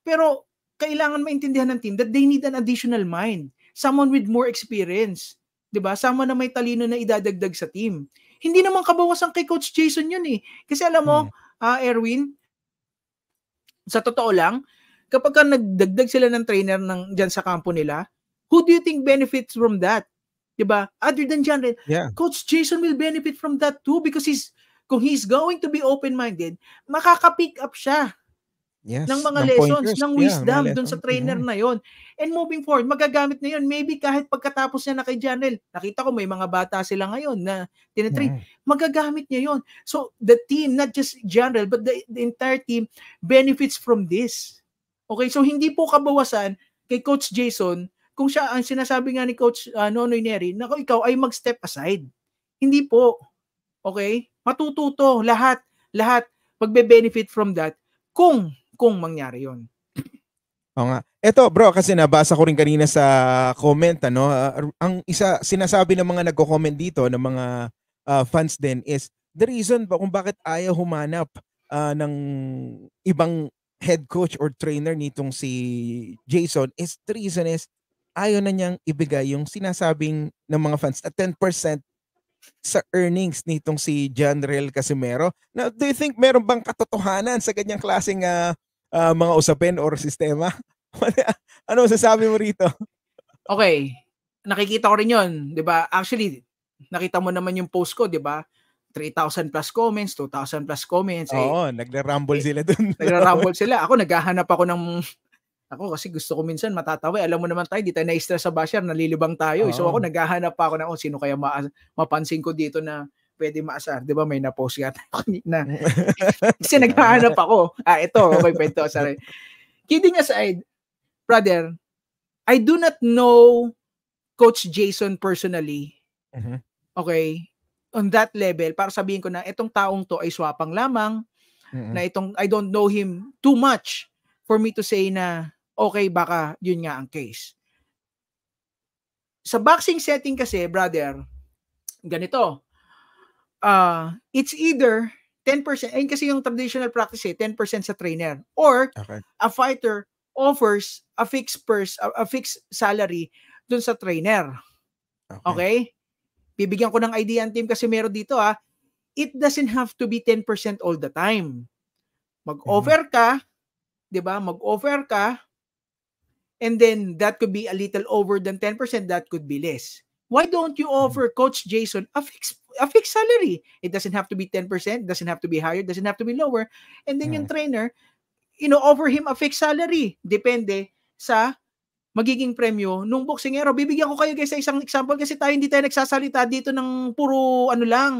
Pero kailangan maintindihan ng team that they need an additional mind, someone with more experience, 'di ba? Someone na may talino na idadagdag sa team. Hindi naman kabawasan kay Coach Jason yun eh. Kasi alam mo, hmm. uh, Erwin, sa totoo lang, kapag ka nagdagdag sila ng trainer ng diyan sa kampo nila, who do you think benefits from that? 'Di ba? Other than John yeah. Coach Jason will benefit from that too because he's kung he's going to be open-minded, makaka-pick up siya Yes, ng mga ng lessons, ng wisdom yeah, doon sa trainer yeah. Mm-hmm. na yon. And moving forward, magagamit na yon. Maybe kahit pagkatapos niya na kay Janel, nakita ko may mga bata sila ngayon na tinitrain. Yeah. Magagamit niya yon. So the team, not just Janel, but the, the entire team benefits from this. Okay, so hindi po kabawasan kay Coach Jason kung siya ang sinasabi nga ni Coach uh, Nonoy Neri, na ikaw ay mag-step aside. Hindi po. Okay? Matututo lahat, lahat magbe-benefit from that kung kung mangyari yon. Oo nga. Ito bro, kasi nabasa ko rin kanina sa comment, ano, uh, ang isa, sinasabi ng mga nagko-comment dito, ng mga uh, fans din is, the reason ba kung bakit ayaw humanap uh, ng ibang head coach or trainer nitong si Jason is the reason is ayaw na niyang ibigay yung sinasabing ng mga fans na 10% sa earnings nitong si John Casimero. Now, do you think meron bang katotohanan sa ganyang klaseng uh, uh, mga usapin or sistema? *laughs* Ano, ano masasabi mo rito? okay. Nakikita ko rin 'yon, di ba? Actually, nakita mo naman yung post ko, di ba? 3,000 plus comments, 2,000 plus comments. Eh. Oo, eh, nagra-rumble eh, sila dun. *laughs* nagra-rumble sila. Ako, naghahanap ako ng... Ako kasi gusto ko minsan matatawa. Eh. Alam mo naman tayo, di tayo na-stress sa basher, nalilibang tayo. Oh. So ako, naghahanap pa ako ng, oh, sino kaya ma- mapansin ko dito na pwede maasar. Di ba may na-post yata *laughs* kanina. *laughs* Kasi naghahanap ako. Ah, ito. Okay, pwede ito. Sorry. Kidding aside, brother, I do not know Coach Jason personally. Uh-huh. Okay? On that level, para sabihin ko na itong taong to ay swapang lamang, uh-huh. na itong, I don't know him too much for me to say na, okay, baka yun nga ang case. Sa boxing setting kasi, brother, ganito, uh, it's either 10%, ayun kasi yung traditional practice eh, 10% sa trainer. Or, okay. a fighter offers a fixed purse, a, a fixed salary dun sa trainer. Okay. okay? Bibigyan ko ng idea ang team kasi meron dito ah, it doesn't have to be 10% all the time. Mag-offer mm. ka, mm-hmm. 'di ba? Mag-offer ka and then that could be a little over than 10%, that could be less. Why don't you mm. offer mm-hmm. coach Jason a fixed a fixed salary. It doesn't have to be 10%, doesn't have to be higher, doesn't have to be lower. And then hmm. yung trainer, you know, offer him a fixed salary. Depende sa magiging premyo nung boksingero. Bibigyan ko kayo guys sa isang example kasi tayo hindi tayo nagsasalita dito ng puro ano lang,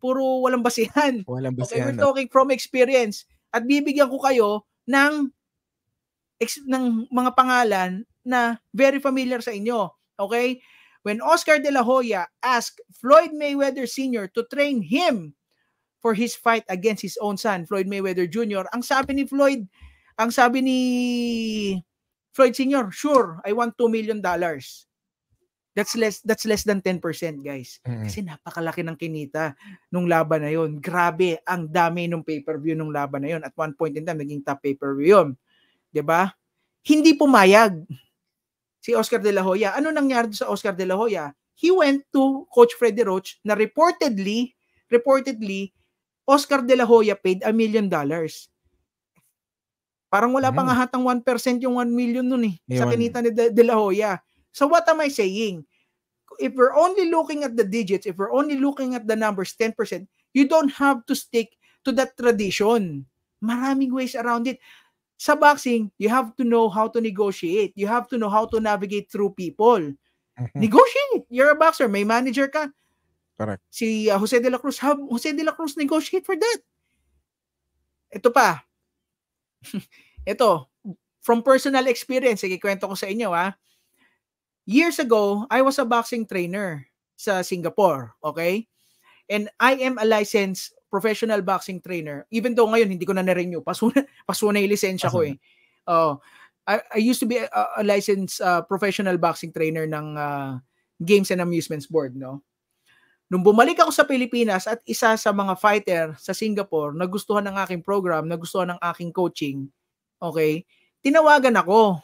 puro walang basihan. Walang basihan. Okay, we're talking from experience. At bibigyan ko kayo ng ex, ng mga pangalan na very familiar sa inyo. Okay? when Oscar De La Hoya asked Floyd Mayweather Sr. to train him for his fight against his own son, Floyd Mayweather Jr., ang sabi ni Floyd, ang sabi ni Floyd Sr., sure, I want 2 million dollars. That's less that's less than 10% guys. Kasi napakalaki ng kinita nung laban na 'yon. Grabe, ang dami nung pay-per-view nung laban na 'yon. At one point in time naging top pay-per-view 'yon. 'Di ba? Hindi pumayag si Oscar De La Hoya. Ano nangyari sa Oscar De La Hoya? He went to Coach Freddie Roach na reportedly, reportedly, Oscar De La Hoya paid a million dollars. Parang wala hmm. pa nga hatang 1% yung 1 million nun eh, Iwan. sa kinita ni De, De La Hoya. So what am I saying? If we're only looking at the digits, if we're only looking at the numbers, 10%, you don't have to stick to that tradition. Maraming ways around it sa boxing, you have to know how to negotiate. You have to know how to navigate through people. Mm-hmm. Negotiate. You're a boxer. May manager ka. Correct. Si uh, Jose de la Cruz, have, Jose de la Cruz negotiate for that. Ito pa. *laughs* Ito, from personal experience, ikikwento ko sa inyo ha. Ah. Years ago, I was a boxing trainer sa Singapore, okay? And I am a licensed professional boxing trainer. Even though ngayon hindi ko na na-renew, paso na, na 'yung lisensya ko eh. Oh. I, I used to be a, a licensed uh, professional boxing trainer ng uh, Games and Amusements Board, no? Nung bumalik ako sa Pilipinas at isa sa mga fighter sa Singapore, nagustuhan ng aking program, nagustuhan ng aking coaching, okay? Tinawagan ako.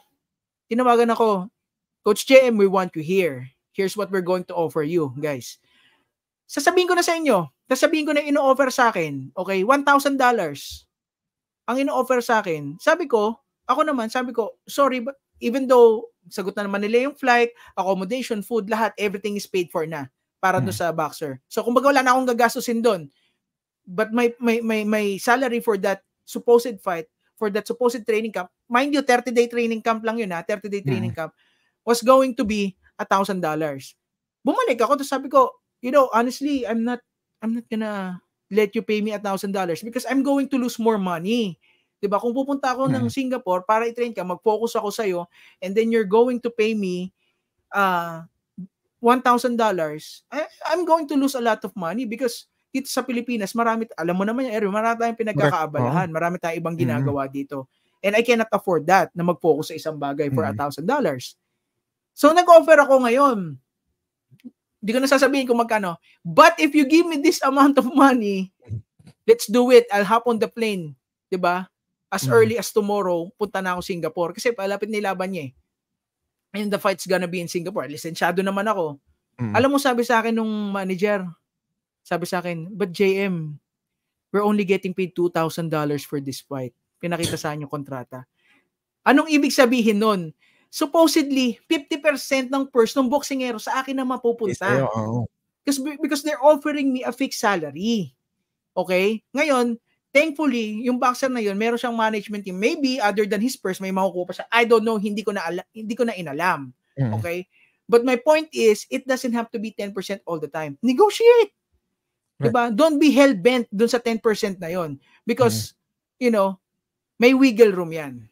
Tinawagan ako, Coach JM, we want you here. Here's what we're going to offer you, guys sasabihin ko na sa inyo, sasabihin ko na ino-offer sa akin, okay, $1,000 ang ino-offer sa akin. Sabi ko, ako naman, sabi ko, sorry, but even though sagot na naman nila yung flight, accommodation, food, lahat, everything is paid for na para hmm. do sa boxer. So kung wala na akong gagastusin doon. But may, may, may, my salary for that supposed fight, for that supposed training camp, mind you, 30-day training camp lang yun ha, 30-day training hmm. camp, was going to be $1,000. Bumalik ako, to sabi ko, you know, honestly, I'm not, I'm not gonna let you pay me a thousand dollars because I'm going to lose more money. 'Di ba? Kung pupunta ako hmm. ng mm. Singapore para i-train ka, mag-focus ako sa iyo and then you're going to pay me uh ah, $1,000. I'm going to lose a lot of money because dito sa Pilipinas, marami alam mo naman yung area, marami tayong pinagkakaabalahan, marami tayong ibang mm. ginagawa hmm. dito. And I cannot afford that na mag-focus sa isang bagay for $1,000. Hmm. So nag-offer ako ngayon hindi ko na sasabihin kung magkano. But if you give me this amount of money, let's do it. I'll hop on the plane. 'Di ba? As mm. early as tomorrow, punta na ako Singapore. Kasi palapit na laban niya eh. And the fight's gonna be in Singapore. Lisensyado naman ako. Mm. Alam mo, sabi sa akin nung manager, sabi sa akin, but JM, we're only getting paid $2,000 for this fight. Pinakita sa akin yung kontrata. Anong ibig sabihin nun? supposedly 50% ng purse ng boksingero sa akin na mapupunta. Yes, eh, Because they're offering me a fixed salary. Okay? Ngayon, thankfully, yung boxer na yun, meron siyang management team. Maybe other than his purse, may makukuha pa siya. I don't know, hindi ko na ala- hindi ko na inalam. Mm. Okay? But my point is, it doesn't have to be 10% all the time. Negotiate. Right. ba? Diba? Don't be hell-bent dun sa 10% na yon Because, mm. you know, may wiggle room yan.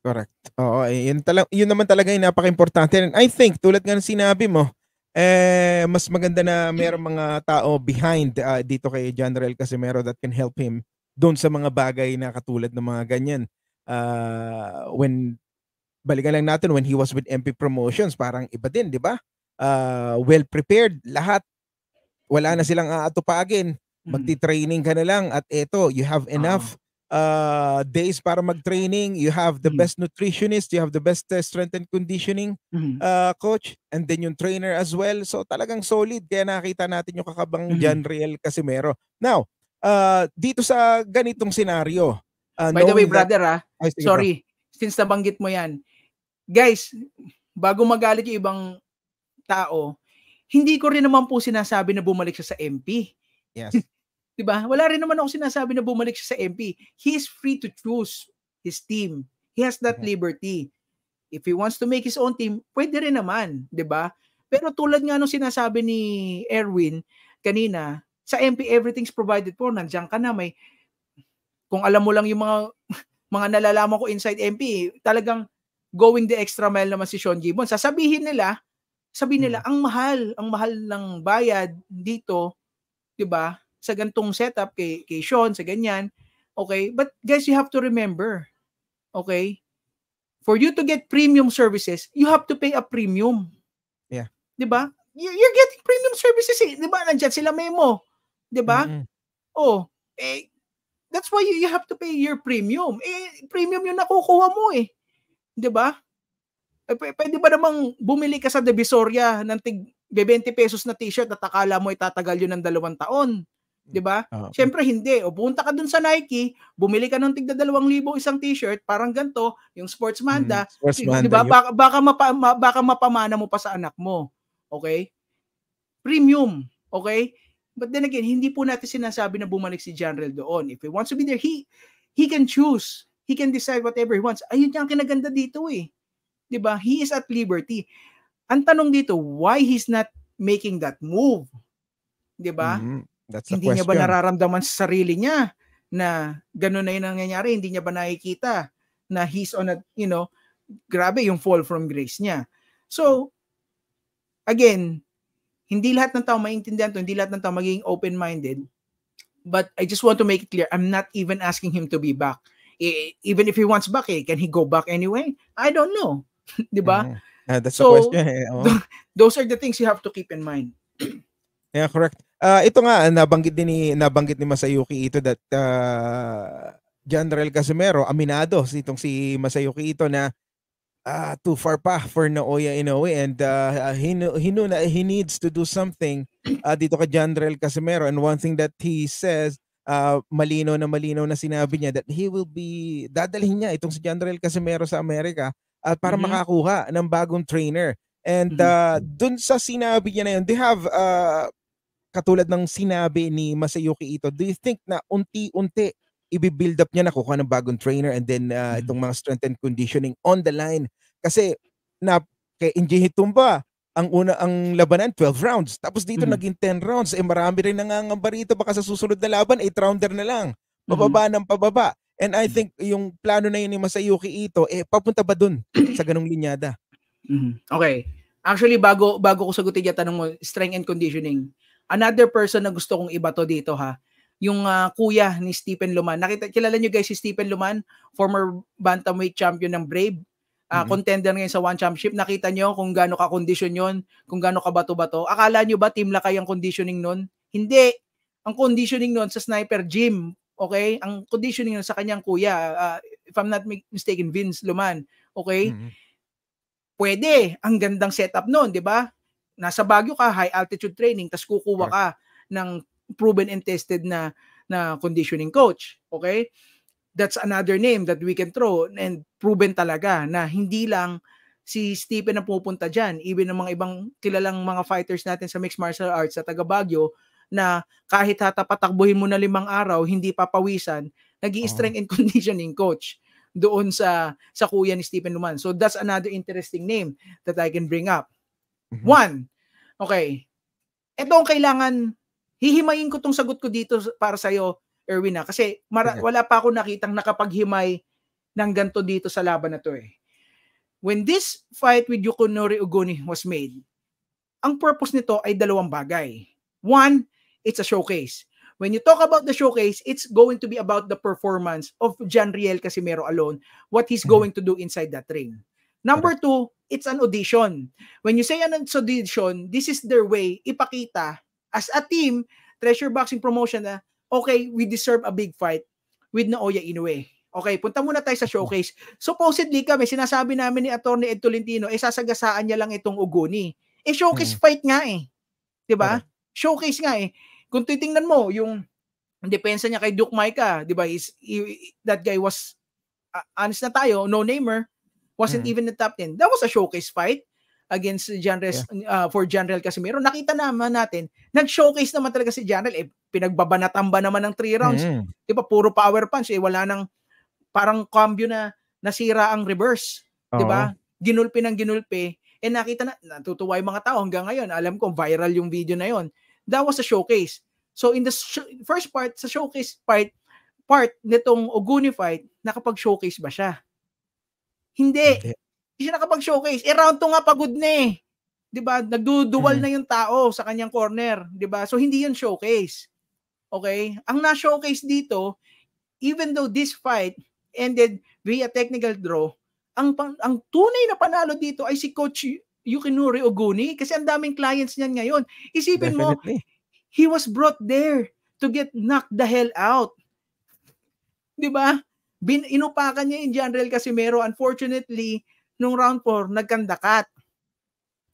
Correct. Oo, eh, yun, tala- yun naman talaga yung napaka-importante. And I think, tulad nga ng sinabi mo, eh, mas maganda na mayroong mga tao behind uh, dito kay General Casimero that can help him doon sa mga bagay na katulad ng mga ganyan. Uh, when, balikan lang natin, when he was with MP Promotions, parang iba din, di ba? Uh, ah, well-prepared, lahat. Wala na silang aatupagin. Mm. Magti-training ka na lang at eto, you have enough. Uh-huh uh, days para mag-training. You have the mm-hmm. best nutritionist, you have the best uh, strength and conditioning mm-hmm. uh, coach, and then yung trainer as well. So talagang solid. Kaya nakita natin yung kakabang mm-hmm. John Riel Casimero. Now, uh, dito sa ganitong senaryo. Uh, By the way, brother, that... ah, Ay, sorry, bro. since nabanggit mo yan. Guys, bago magalit yung ibang tao, hindi ko rin naman po sinasabi na bumalik siya sa MP. Yes. 'Di ba? Wala rin naman ako sinasabi na bumalik siya sa MP. He is free to choose his team. He has that liberty. If he wants to make his own team, pwede rin naman, 'di ba? Pero tulad nga nung sinasabi ni Erwin kanina, sa MP everything's provided for. Nandiyan ka na may kung alam mo lang yung mga *laughs* mga nalalaman ko inside MP, talagang going the extra mile naman si Sean Gibbon. Sasabihin nila, sabi nila, mm. ang mahal, ang mahal ng bayad dito, 'di ba? sa gantong setup kay, kay Sean, sa ganyan. Okay? But guys, you have to remember, okay? For you to get premium services, you have to pay a premium. Yeah. 'Di ba? You're getting premium services, eh. 'di ba? Nandiyan sila memo. 'Di ba? Mm-hmm. Oh, eh that's why you, you have to pay your premium. Eh premium 'yung nakukuha mo eh. 'Di ba? Eh, p- pwede ba namang bumili ka sa Divisoria ng tig 20 pesos na t-shirt at akala mo itatagal yun ng dalawang taon? 'di ba? Uh-huh. Mm. Syempre hindi. O punta ka dun sa Nike, bumili ka ng tigda 2,000 isang t-shirt, parang ganto, yung Sportsmanda, mm, 'di ba? Baka, baka, mapa, ma, baka mapamana mo pa sa anak mo. Okay? Premium, okay? But then again, hindi po natin sinasabi na bumalik si Janrel doon. If he wants to be there, he he can choose. He can decide whatever he wants. Ayun yung kinaganda dito eh. 'Di ba? He is at liberty. Ang tanong dito, why he's not making that move? 'Di ba? Mm-hmm. That's the hindi question. niya ba nararamdaman sa sarili niya na ganun na 'yung nangyayari? Hindi niya ba nakikita na he's on a, you know, grabe 'yung fall from grace niya. So again, hindi lahat ng tao maintindihan 'to, hindi lahat ng tao magiging open-minded. But I just want to make it clear, I'm not even asking him to be back. even if he wants back, eh, can he go back anyway? I don't know. *laughs* diba? Uh, that's so, the question. Eh. Oh. *laughs* Th- those are the things you have to keep in mind. yeah, correct. Uh, ito nga nabanggit din ni nabanggit ni Masayuki ito that uh, General Casimero aminado itong si Masayuki ito na uh, too far pa for Naoya Inoue and uh, he he knew na he needs to do something uh, dito kay General Casimero and one thing that he says uh, malino na malino na sinabi niya that he will be dadalhin niya itong si General Casimero sa Amerika at uh, para mm-hmm. makakuha ng bagong trainer and uh, dun sa sinabi niya na yun they have uh, katulad ng sinabi ni Masayuki Ito, do you think na unti-unti i-build up niya, nakukuha ng bagong trainer and then uh, itong mga strength and conditioning on the line? Kasi na kay Inji Hitumba, ang una ang labanan 12 rounds. Tapos dito mm-hmm. naging 10 rounds. Eh marami rin nangangamba rito baka sa susunod na laban 8 rounder na lang. Mm-hmm. Pababa mm-hmm. ng pababa. And I mm. think yung plano na yun ni Masayuki Ito, eh papunta ba dun *clears throat* sa ganung linyada? Mm-hmm. Okay. Actually bago bago ko sagutin yung tanong mo, strength and conditioning Another person na gusto kong iba to dito ha, yung uh, kuya ni Stephen Luman. Nakita kilala niyo guys si Stephen Luman, former bantamweight champion ng Brave. Uh, mm-hmm. contender ngayon sa one championship. Nakita niyo kung gaano ka condition 'yon, kung gaano ka bato-bato. Akala niyo ba team lakay ang conditioning noon? Hindi. Ang conditioning noon sa sniper gym, okay? Ang conditioning noon sa kanyang kuya, uh, if I'm not mistaken, Vince Luman, okay? Mm-hmm. Pwede. Ang gandang setup noon, 'di ba? nasa Baguio ka, high altitude training, tas kukuha ka ng proven and tested na na conditioning coach. Okay? That's another name that we can throw and proven talaga na hindi lang si Stephen ang pupunta dyan. Even ng mga ibang kilalang mga fighters natin sa mixed martial arts sa taga Baguio na kahit hatapatakbuhin mo na limang araw, hindi papawisan, nag strength and *laughs* conditioning coach doon sa sa kuya ni Stephen Luman. So that's another interesting name that I can bring up. Mm-hmm. One, okay, ito ang kailangan, hihimayin ko tong sagot ko dito para sa iyo, Erwin, na, ah. kasi mara- wala pa ako nakitang nakapaghimay ng ganto dito sa laban na to eh. When this fight with Yukunori Ogoni was made, ang purpose nito ay dalawang bagay. One, it's a showcase. When you talk about the showcase, it's going to be about the performance of Janriel Casimero alone, what he's mm-hmm. going to do inside that ring. Number two, it's an audition. When you say an audition, this is their way ipakita as a team, Treasure Boxing Promotion na, okay, we deserve a big fight with Naoya Inoue. Okay, punta muna tayo sa showcase. Supposedly kami, sinasabi namin ni Atty. Ed Tolentino, eh sasagasaan niya lang itong Ogoni. Eh showcase hmm. fight nga eh. 'Di ba? Okay. Showcase nga eh. Kung titingnan mo yung depensa niya kay Duke Maika, 'di ba? Is he, that guy was uh, honest na tayo, no namer. Wasn't mm-hmm. even in the top 10. That was a showcase fight against General yeah. uh, for General Casimiro. Nakita naman natin, nag-showcase naman talaga si General. Eh, pinagbabanatan ba naman ng 3 rounds? Mm-hmm. 'Di ba? Puro power punch, eh wala nang parang combo na nasira ang reverse, uh-huh. 'di ba? Ginulpi ng ginulpi. Eh nakita na natutuwa yung mga tao hanggang ngayon. Alam ko viral yung video na 'yon. That was a showcase. So in the sh- first part, sa showcase part, part nitong Oguni fight, nakapag-showcase ba siya? Hindi. Hindi. siya nakapag-showcase. Eh, round 2 nga pagod na eh. 'Di ba? Nagdudual hmm. na yung tao sa kanyang corner, 'di ba? So hindi 'yun showcase. Okay? Ang na-showcase dito, even though this fight ended via technical draw, ang ang tunay na panalo dito ay si coach Yukinori Oguni kasi ang daming clients niyan ngayon. Isipin Definitely. mo, he was brought there to get knocked the hell out. 'Di ba? bin, inupakan niya yung General Casimero. Unfortunately, nung round 4, nagkandakat.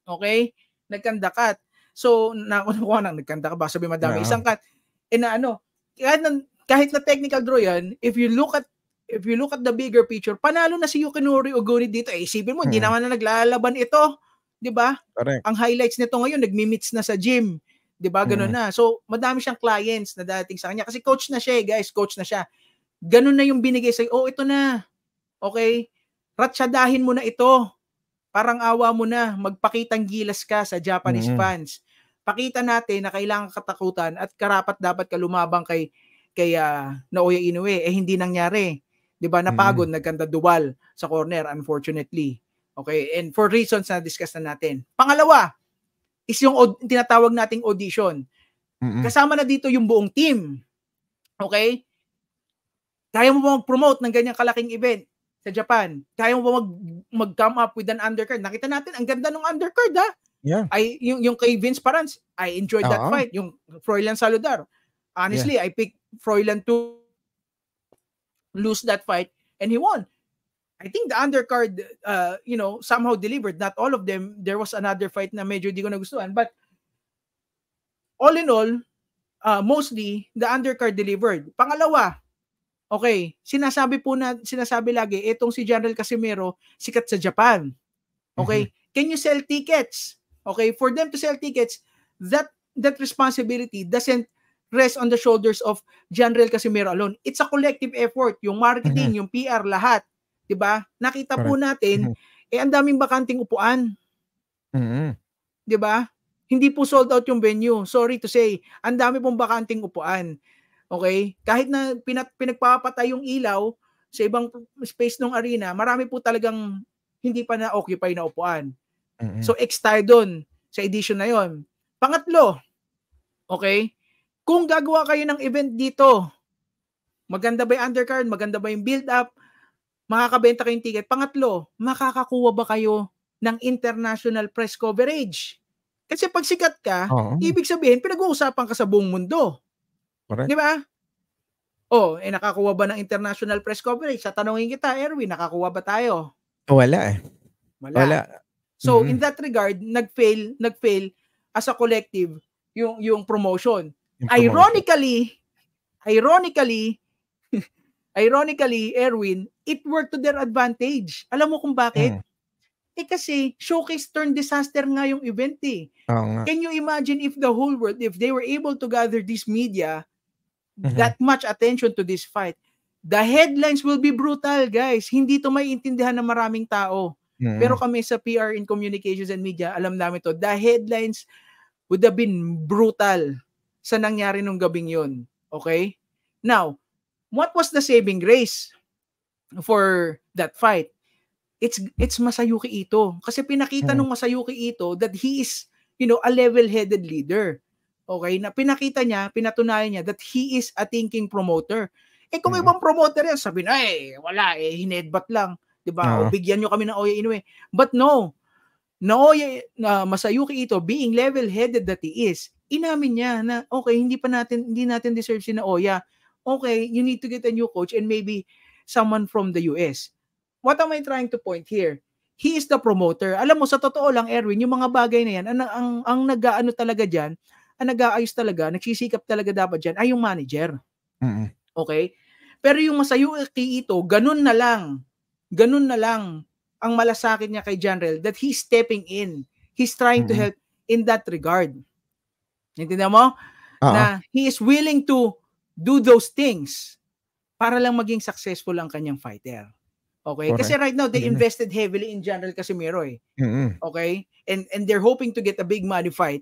Okay? Nagkandakat. So, *laughs* nakuha nang nagkandakat. Baka sabi madami. Yeah. Isang cut. E na ano, kahit na, kahit na technical draw yan, if you look at if you look at the bigger picture, panalo na si Yukinori Oguri dito. Eh, isipin mo, hindi hmm. naman na naglalaban ito. 'di ba? Ang highlights nito ngayon, nagmi-meets na sa gym. 'Di ba? Ganun mm. na. So, madami siyang clients na dating sa kanya kasi coach na siya, eh, guys, coach na siya ganun na yung binigay sa'yo. Oh, ito na. Okay? Ratsadahin mo na ito. Parang awa mo na. Magpakitang gilas ka sa Japanese mm-hmm. fans. Pakita natin na kailangan katakutan at karapat dapat ka lumabang kay kay uh, Naoya Inoue. Eh, hindi nangyari. 'Di ba? Napagod, mm-hmm. nagkanta dual sa corner, unfortunately. Okay? And for reasons na discuss na natin. Pangalawa is yung od- tinatawag nating audition. Mm-hmm. Kasama na dito yung buong team. Okay? Kaya mo ba mag-promote ng ganyang kalaking event sa Japan? Kaya mo ba mag, mag-come up with an undercard? Nakita natin, ang ganda ng undercard ha. Yeah. I, yung, yung kay Vince Parans, I enjoyed uh-huh. that fight. Yung Froilan Saludar. Honestly, yeah. I picked Froilan to lose that fight and he won. I think the undercard, uh, you know, somehow delivered. Not all of them. There was another fight na medyo di ko nagustuhan. But all in all, uh, mostly, the undercard delivered. Pangalawa, Okay, sinasabi po na sinasabi lagi itong si General Casimiro sikat sa Japan. Okay? Mm-hmm. Can you sell tickets? Okay, for them to sell tickets, that that responsibility doesn't rest on the shoulders of General Casimiro alone. It's a collective effort, yung marketing, mm-hmm. yung PR, lahat. 'Di ba? Nakita Correct. po natin mm-hmm. eh ang daming bakanting upuan. Mm-hmm. 'Di ba? Hindi po sold out yung venue. Sorry to say, ang dami pong bakanting upuan. Okay? Kahit na pinat, pinagpapatay yung ilaw sa ibang space ng arena, marami po talagang hindi pa na-occupy na upuan. Mm-hmm. So, extra doon sa edition na yon. Pangatlo, okay? Kung gagawa kayo ng event dito, maganda ba yung undercard, maganda ba yung build-up, makakabenta kayong ticket. Pangatlo, makakakuha ba kayo ng international press coverage? Kasi pag sikat ka, oh. ibig sabihin, pinag-uusapan ka sa buong mundo. Correct. Di ba? Oh, eh nakakuha ba ng international press coverage? Sa tanongin kita, Erwin, nakakuha ba tayo? Wala eh. Wala. Wala. So mm-hmm. in that regard, nagfail, nagfail as a collective yung yung promotion. Yung promotion. Ironically, ironically, *laughs* ironically, Erwin, it worked to their advantage. Alam mo kung bakit? Mm. Eh kasi showcase turn disaster nga yung event eh. Oo nga. Can you imagine if the whole world, if they were able to gather this media Mm-hmm. that much attention to this fight. The headlines will be brutal, guys. Hindi to maiintindihan ng maraming tao. Mm-hmm. Pero kami sa PR in Communications and Media, alam namin to. The headlines would have been brutal sa nangyari nung gabing yon. Okay? Now, what was the saving grace for that fight? It's it's Masayuki Ito. Kasi pinakita mm-hmm. nung Masayuki Ito that he is, you know, a level-headed leader. Okay, na pinakita niya, pinatunayan niya that he is a thinking promoter. Eh kung mm-hmm. ibang promoter yan, sabi na eh, wala eh, hinedbat lang. 'Di ba? Uh-huh. Oh, o bigyan niyo kami ng Oya Inoue. But no, Oya, na Masayuki ito being level-headed that he is, inamin niya na okay, hindi pa natin hindi natin deserve si Naoya. Okay, you need to get a new coach and maybe someone from the US. What am I trying to point here? He is the promoter. Alam mo sa totoo lang Erwin, yung mga bagay na yan ang ang, ang nag-aano talaga diyan, ang ah, nag-aayos talaga, nagsisikap talaga dapat dyan, ay yung manager. Mm-hmm. Okay? Pero yung Masayuki Ito, ganun na lang. Ganun na lang ang malasakit niya kay General that he's stepping in. He's trying mm-hmm. to help in that regard. Naintindihan mo? Uh-huh. Na he is willing to do those things para lang maging successful ang kanyang fighter. Okay? Alright. Kasi right now, they invested heavily in General Casimiro eh. Mm-hmm. Okay? And, and they're hoping to get a big money fight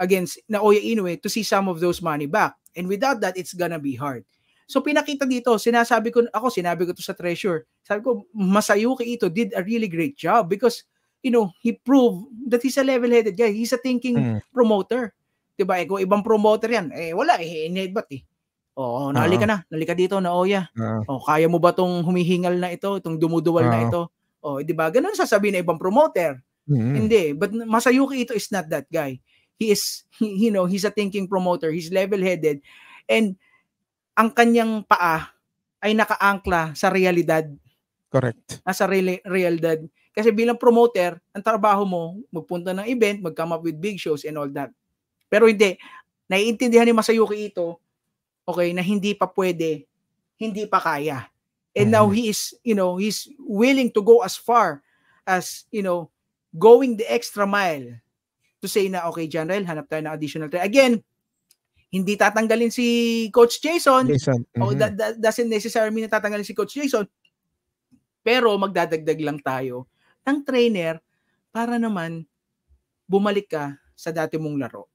against Naoya Inoue to see some of those money back. And without that, it's gonna be hard. So pinakita dito, sinasabi ko, ako sinabi ko to sa treasure, sabi ko, Masayuki Ito did a really great job because, you know, he proved that he's a level-headed guy. He's a thinking mm. promoter. Diba? Eh, kung ibang promoter yan, eh wala, eh, inedbat eh. Oo, nali ka na, Nalika dito, naoya. Uh-huh. Oh, kaya mo ba tong humihingal na ito, itong dumuduwal uh-huh. na ito? Oh, 'di ba? Ganun sasabihin ng ibang promoter. Mm-hmm. Hindi, but Masayuki ito is not that guy he is you know, he's a thinking promoter, he's level-headed and ang kanyang paa ay nakaangkla sa realidad. Correct. Nasa ah, real, realidad. Kasi bilang promoter, ang trabaho mo, magpunta ng event, mag-come up with big shows and all that. Pero hindi, naiintindihan ni Masayuki ito, okay, na hindi pa pwede, hindi pa kaya. And now mm-hmm. he is, you know, he's willing to go as far as, you know, going the extra mile to say na, okay, John Rel, hanap tayo ng additional trainer. Again, hindi tatanggalin si Coach Jason. Jason. Mm-hmm. Oh, o that, that doesn't necessarily mean na tatanggalin si Coach Jason. Pero magdadagdag lang tayo ng trainer para naman bumalik ka sa dati mong laro.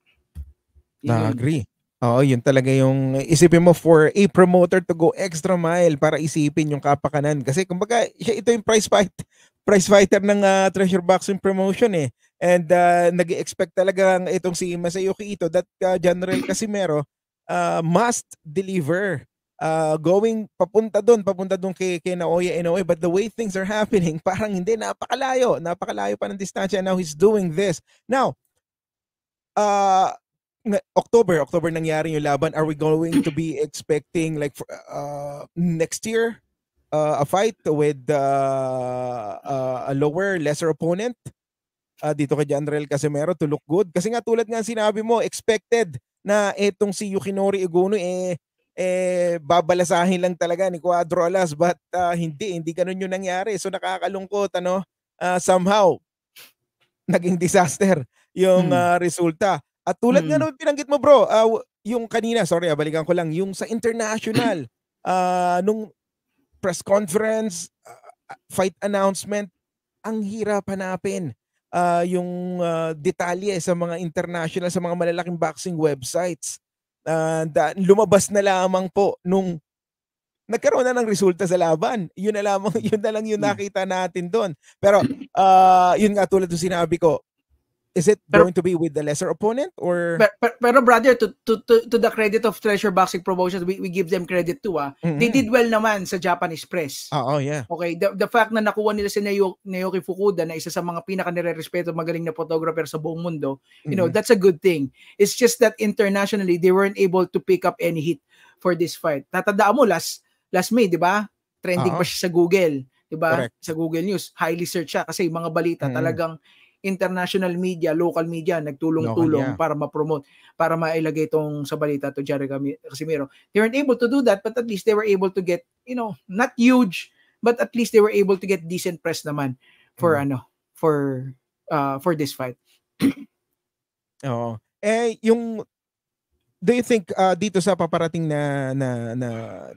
na agree Oo, yun talaga yung isipin mo for a promoter to go extra mile para isipin yung kapakanan. Kasi kumbaga, ito yung prize fight, *laughs* prize fighter ng uh, treasure boxing promotion eh. And uh, nag-expect talaga itong si Masayuki Ito that uh, General Casimero uh, must deliver uh, going papunta doon, papunta doon kay, kay Naoya Inoue. But the way things are happening, *laughs* parang hindi, napakalayo. Napakalayo pa ng distansya. Now he's doing this. Now, uh, October, October nangyari yung laban. Are we going to be expecting like uh, next year uh, a fight with uh, uh, a lower, lesser opponent? uh, dito kay Janrel Casimero to look good. Kasi nga tulad nga sinabi mo, expected na itong si Yukinori Iguno eh, eh babalasahin lang talaga ni Cuadro Alas but uh, hindi, hindi ganun yung nangyari. So nakakalungkot ano, uh, somehow naging disaster yung hmm. uh, resulta. At tulad hmm. nga nung pinanggit mo bro, uh, yung kanina, sorry, balikan ko lang, yung sa international, uh, *clears throat* nung press conference, uh, fight announcement, ang hirap hanapin uh, yung uh, detalye sa mga international, sa mga malalaking boxing websites. Uh, lumabas na lamang po nung nagkaroon na ng resulta sa laban. Yun na lamang, *laughs* yun na lang yung hmm. nakita natin doon. Pero uh, yun nga tulad ng sinabi ko, is it pero, going to be with the lesser opponent or pero, pero, brother to, to to to the credit of Treasure Boxing Promotions we, we give them credit to ah mm-hmm. they did well naman sa Japanese press. Oh, oh yeah. Okay, the, the fact na nakuha nila si Naoki, Naoki Fukuda na isa sa mga pinaka nirerespeto magaling na photographer sa buong mundo, you mm-hmm. know, that's a good thing. It's just that internationally they weren't able to pick up any hit for this fight. Tatandaan mo last last May, 'di ba? Trending uh-huh. pa siya sa Google. 'di ba? Sa Google News, highly search siya kasi mga balita mm-hmm. talagang international media, local media, nagtulong-tulong no, para ma-promote, para mailagay itong sa balita to Jerry Casimiro. They weren't able to do that, but at least they were able to get, you know, not huge, but at least they were able to get decent press naman for mm. ano, for uh, for this fight. *coughs* Oo. Eh, yung do you think uh, dito sa paparating na, na na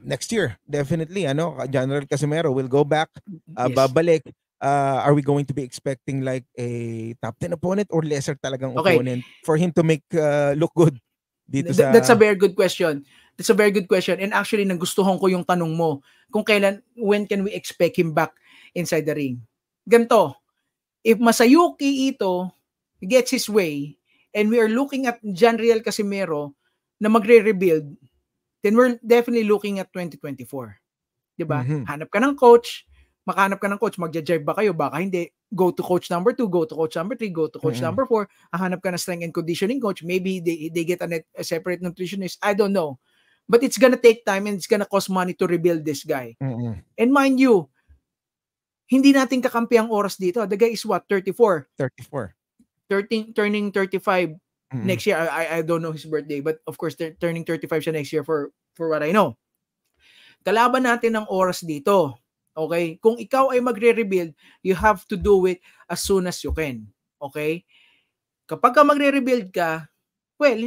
next year definitely ano General Casimero will go back uh, yes. babalik uh, are we going to be expecting like a top 10 opponent or lesser talagang okay. opponent for him to make uh, look good dito Th- sa That's a very good question. That's a very good question and actually nagustuhan ko yung tanong mo. Kung kailan when can we expect him back inside the ring? Ganto. If Masayuki ito gets his way and we are looking at Janriel Casimero na magre-rebuild, then we're definitely looking at 2024. 'Di ba? Mm-hmm. Hanap ka ng coach, makahanap ka ng coach, magja-jive ba kayo? Baka hindi. Go to coach number 2, go to coach number 3, go to coach mm-hmm. number 4. Hahanap ka ng strength and conditioning coach. Maybe they, they get a, a separate nutritionist. I don't know. But it's gonna take time and it's gonna cost money to rebuild this guy. Mm-hmm. And mind you, hindi natin kakampi ang oras dito. The guy is what, 34? 34. 13, turning 35 mm-hmm. next year. I, I don't know his birthday, but of course, turning 35 siya next year for, for what I know. Kalaban natin ang oras dito Okay? Kung ikaw ay magre-rebuild, you have to do it as soon as you can. Okay? Kapag ka magre-rebuild ka, well,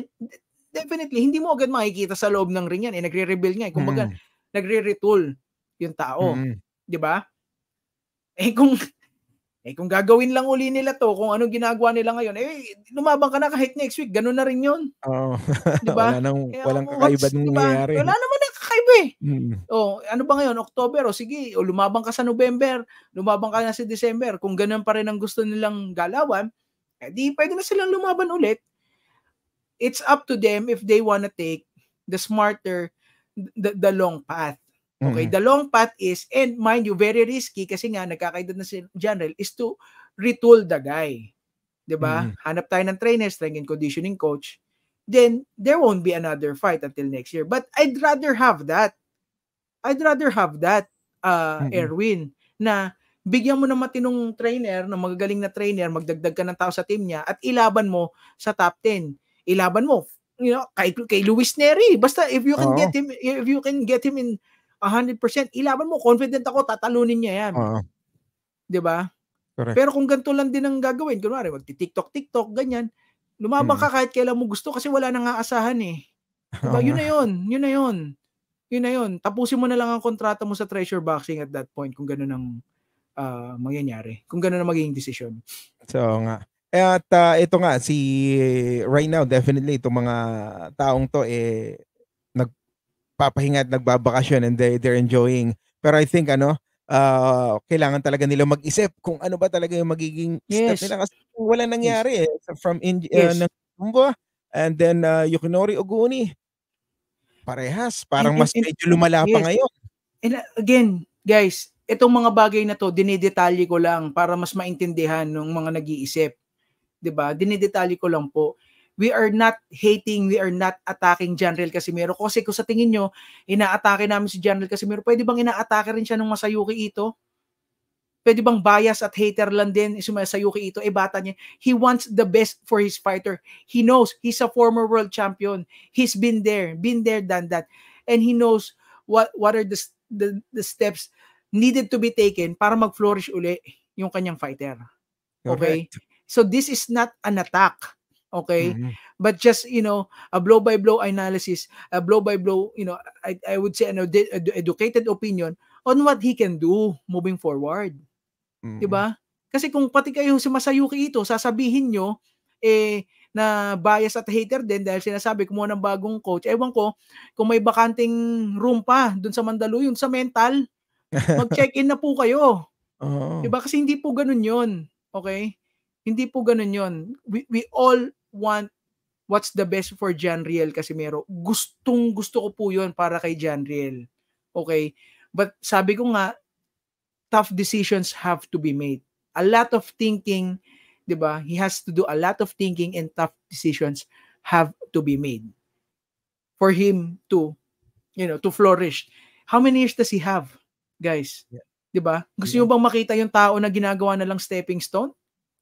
definitely, hindi mo agad makikita sa loob ng ring yan. Eh, nagre-rebuild nga. Eh. Kung baga, mm. nagre-retool yung tao. Mm. Di ba? Eh kung, eh kung gagawin lang uli nila to, kung anong ginagawa nila ngayon, eh lumabang ka na kahit next week, ganun na rin yun. Oo. Oh. Di ba? *laughs* wala nang, walang kakaiba nung diba? nangyayari. Wala naman na eh. Mm. Oh, ano ba ngayon? October. O oh, sige, o oh, lumabang ka sa November, lumabang ka na sa December. Kung ganun pa rin ang gusto nilang galawan, eh, di pwede na silang lumaban ulit. It's up to them if they wanna take the smarter, the, the long path. Okay, mm the long path is, and mind you, very risky kasi nga nagkakaedad na si General, is to retool the guy. 'di ba? mm Hanap tayo ng trainers, strength and conditioning coach then there won't be another fight until next year. But I'd rather have that. I'd rather have that, uh, mm-hmm. Erwin, na bigyan mo na matinong trainer, na magagaling na trainer, magdagdag ka ng tao sa team niya, at ilaban mo sa top 10. Ilaban mo, you know, kay, kay Luis Neri. Basta if you can Oo. get him, if you can get him in 100%, ilaban mo, confident ako, tatalunin niya yan. Oo. 'Di ba? Pero kung ganito lang din ang gagawin, kunwari, magti-TikTok, TikTok, ganyan, Lumabang hmm. ka kahit kailan mo gusto kasi wala nang aasahan eh. Diba? yun na yun. Yun na yun. Yun na yun. Tapusin mo na lang ang kontrata mo sa treasure boxing at that point kung gano'n ang uh, mangyayari. Kung gano'n ang magiging decision. So nga. Eh, at uh, ito nga, si right now, definitely, itong mga taong to, eh, nagpapahinga at nagbabakasyon and they, they're enjoying. Pero I think, ano, uh, kailangan talaga nila mag-isip kung ano ba talaga yung magiging yes. step nila kasi wala nangyari yes. eh. from India ah, yes. ng Tumba and then uh, ah, Yukinori Oguni parehas parang and, and, mas and, medyo lumala yes. pa ngayon and again guys itong mga bagay na to dinidetalye ko lang para mas maintindihan ng mga nag-iisip 'di ba dinidetalye ko lang po we are not hating, we are not attacking General Casimiro. Kasi kung sa tingin nyo, inaatake namin si General Casimiro, pwede bang inaatake rin siya ng Masayuki ito? Pwede bang bias at hater lang din si Masayuki ito? Eh bata niya, he wants the best for his fighter. He knows, he's a former world champion. He's been there, been there, done that. And he knows what what are the, the, the steps needed to be taken para mag-flourish uli yung kanyang fighter. Okay? Correct. So this is not an attack okay mm-hmm. but just you know a blow by blow analysis a blow by blow you know i, I would say an ed- educated opinion on what he can do moving forward mm-hmm. 'di ba kasi kung pati kayo si Masayuki ito sasabihin nyo eh na bias at hater din dahil sinasabi kumuha ng bagong coach. Ewan ko kung may bakanting room pa doon sa Mandaluyong sa mental, *laughs* mag-check-in na po kayo. Oh. ba Kasi hindi po ganun 'yon Okay? Hindi po ganun 'yon We, we all want what's the best for Janriel Casimero. Gustong gusto ko po yun para kay Janriel. Okay? But sabi ko nga, tough decisions have to be made. A lot of thinking, di ba? He has to do a lot of thinking and tough decisions have to be made for him to, you know, to flourish. How many years does he have, guys? Yeah. Di ba? Gusto yeah. nyo bang makita yung tao na ginagawa na lang stepping stone?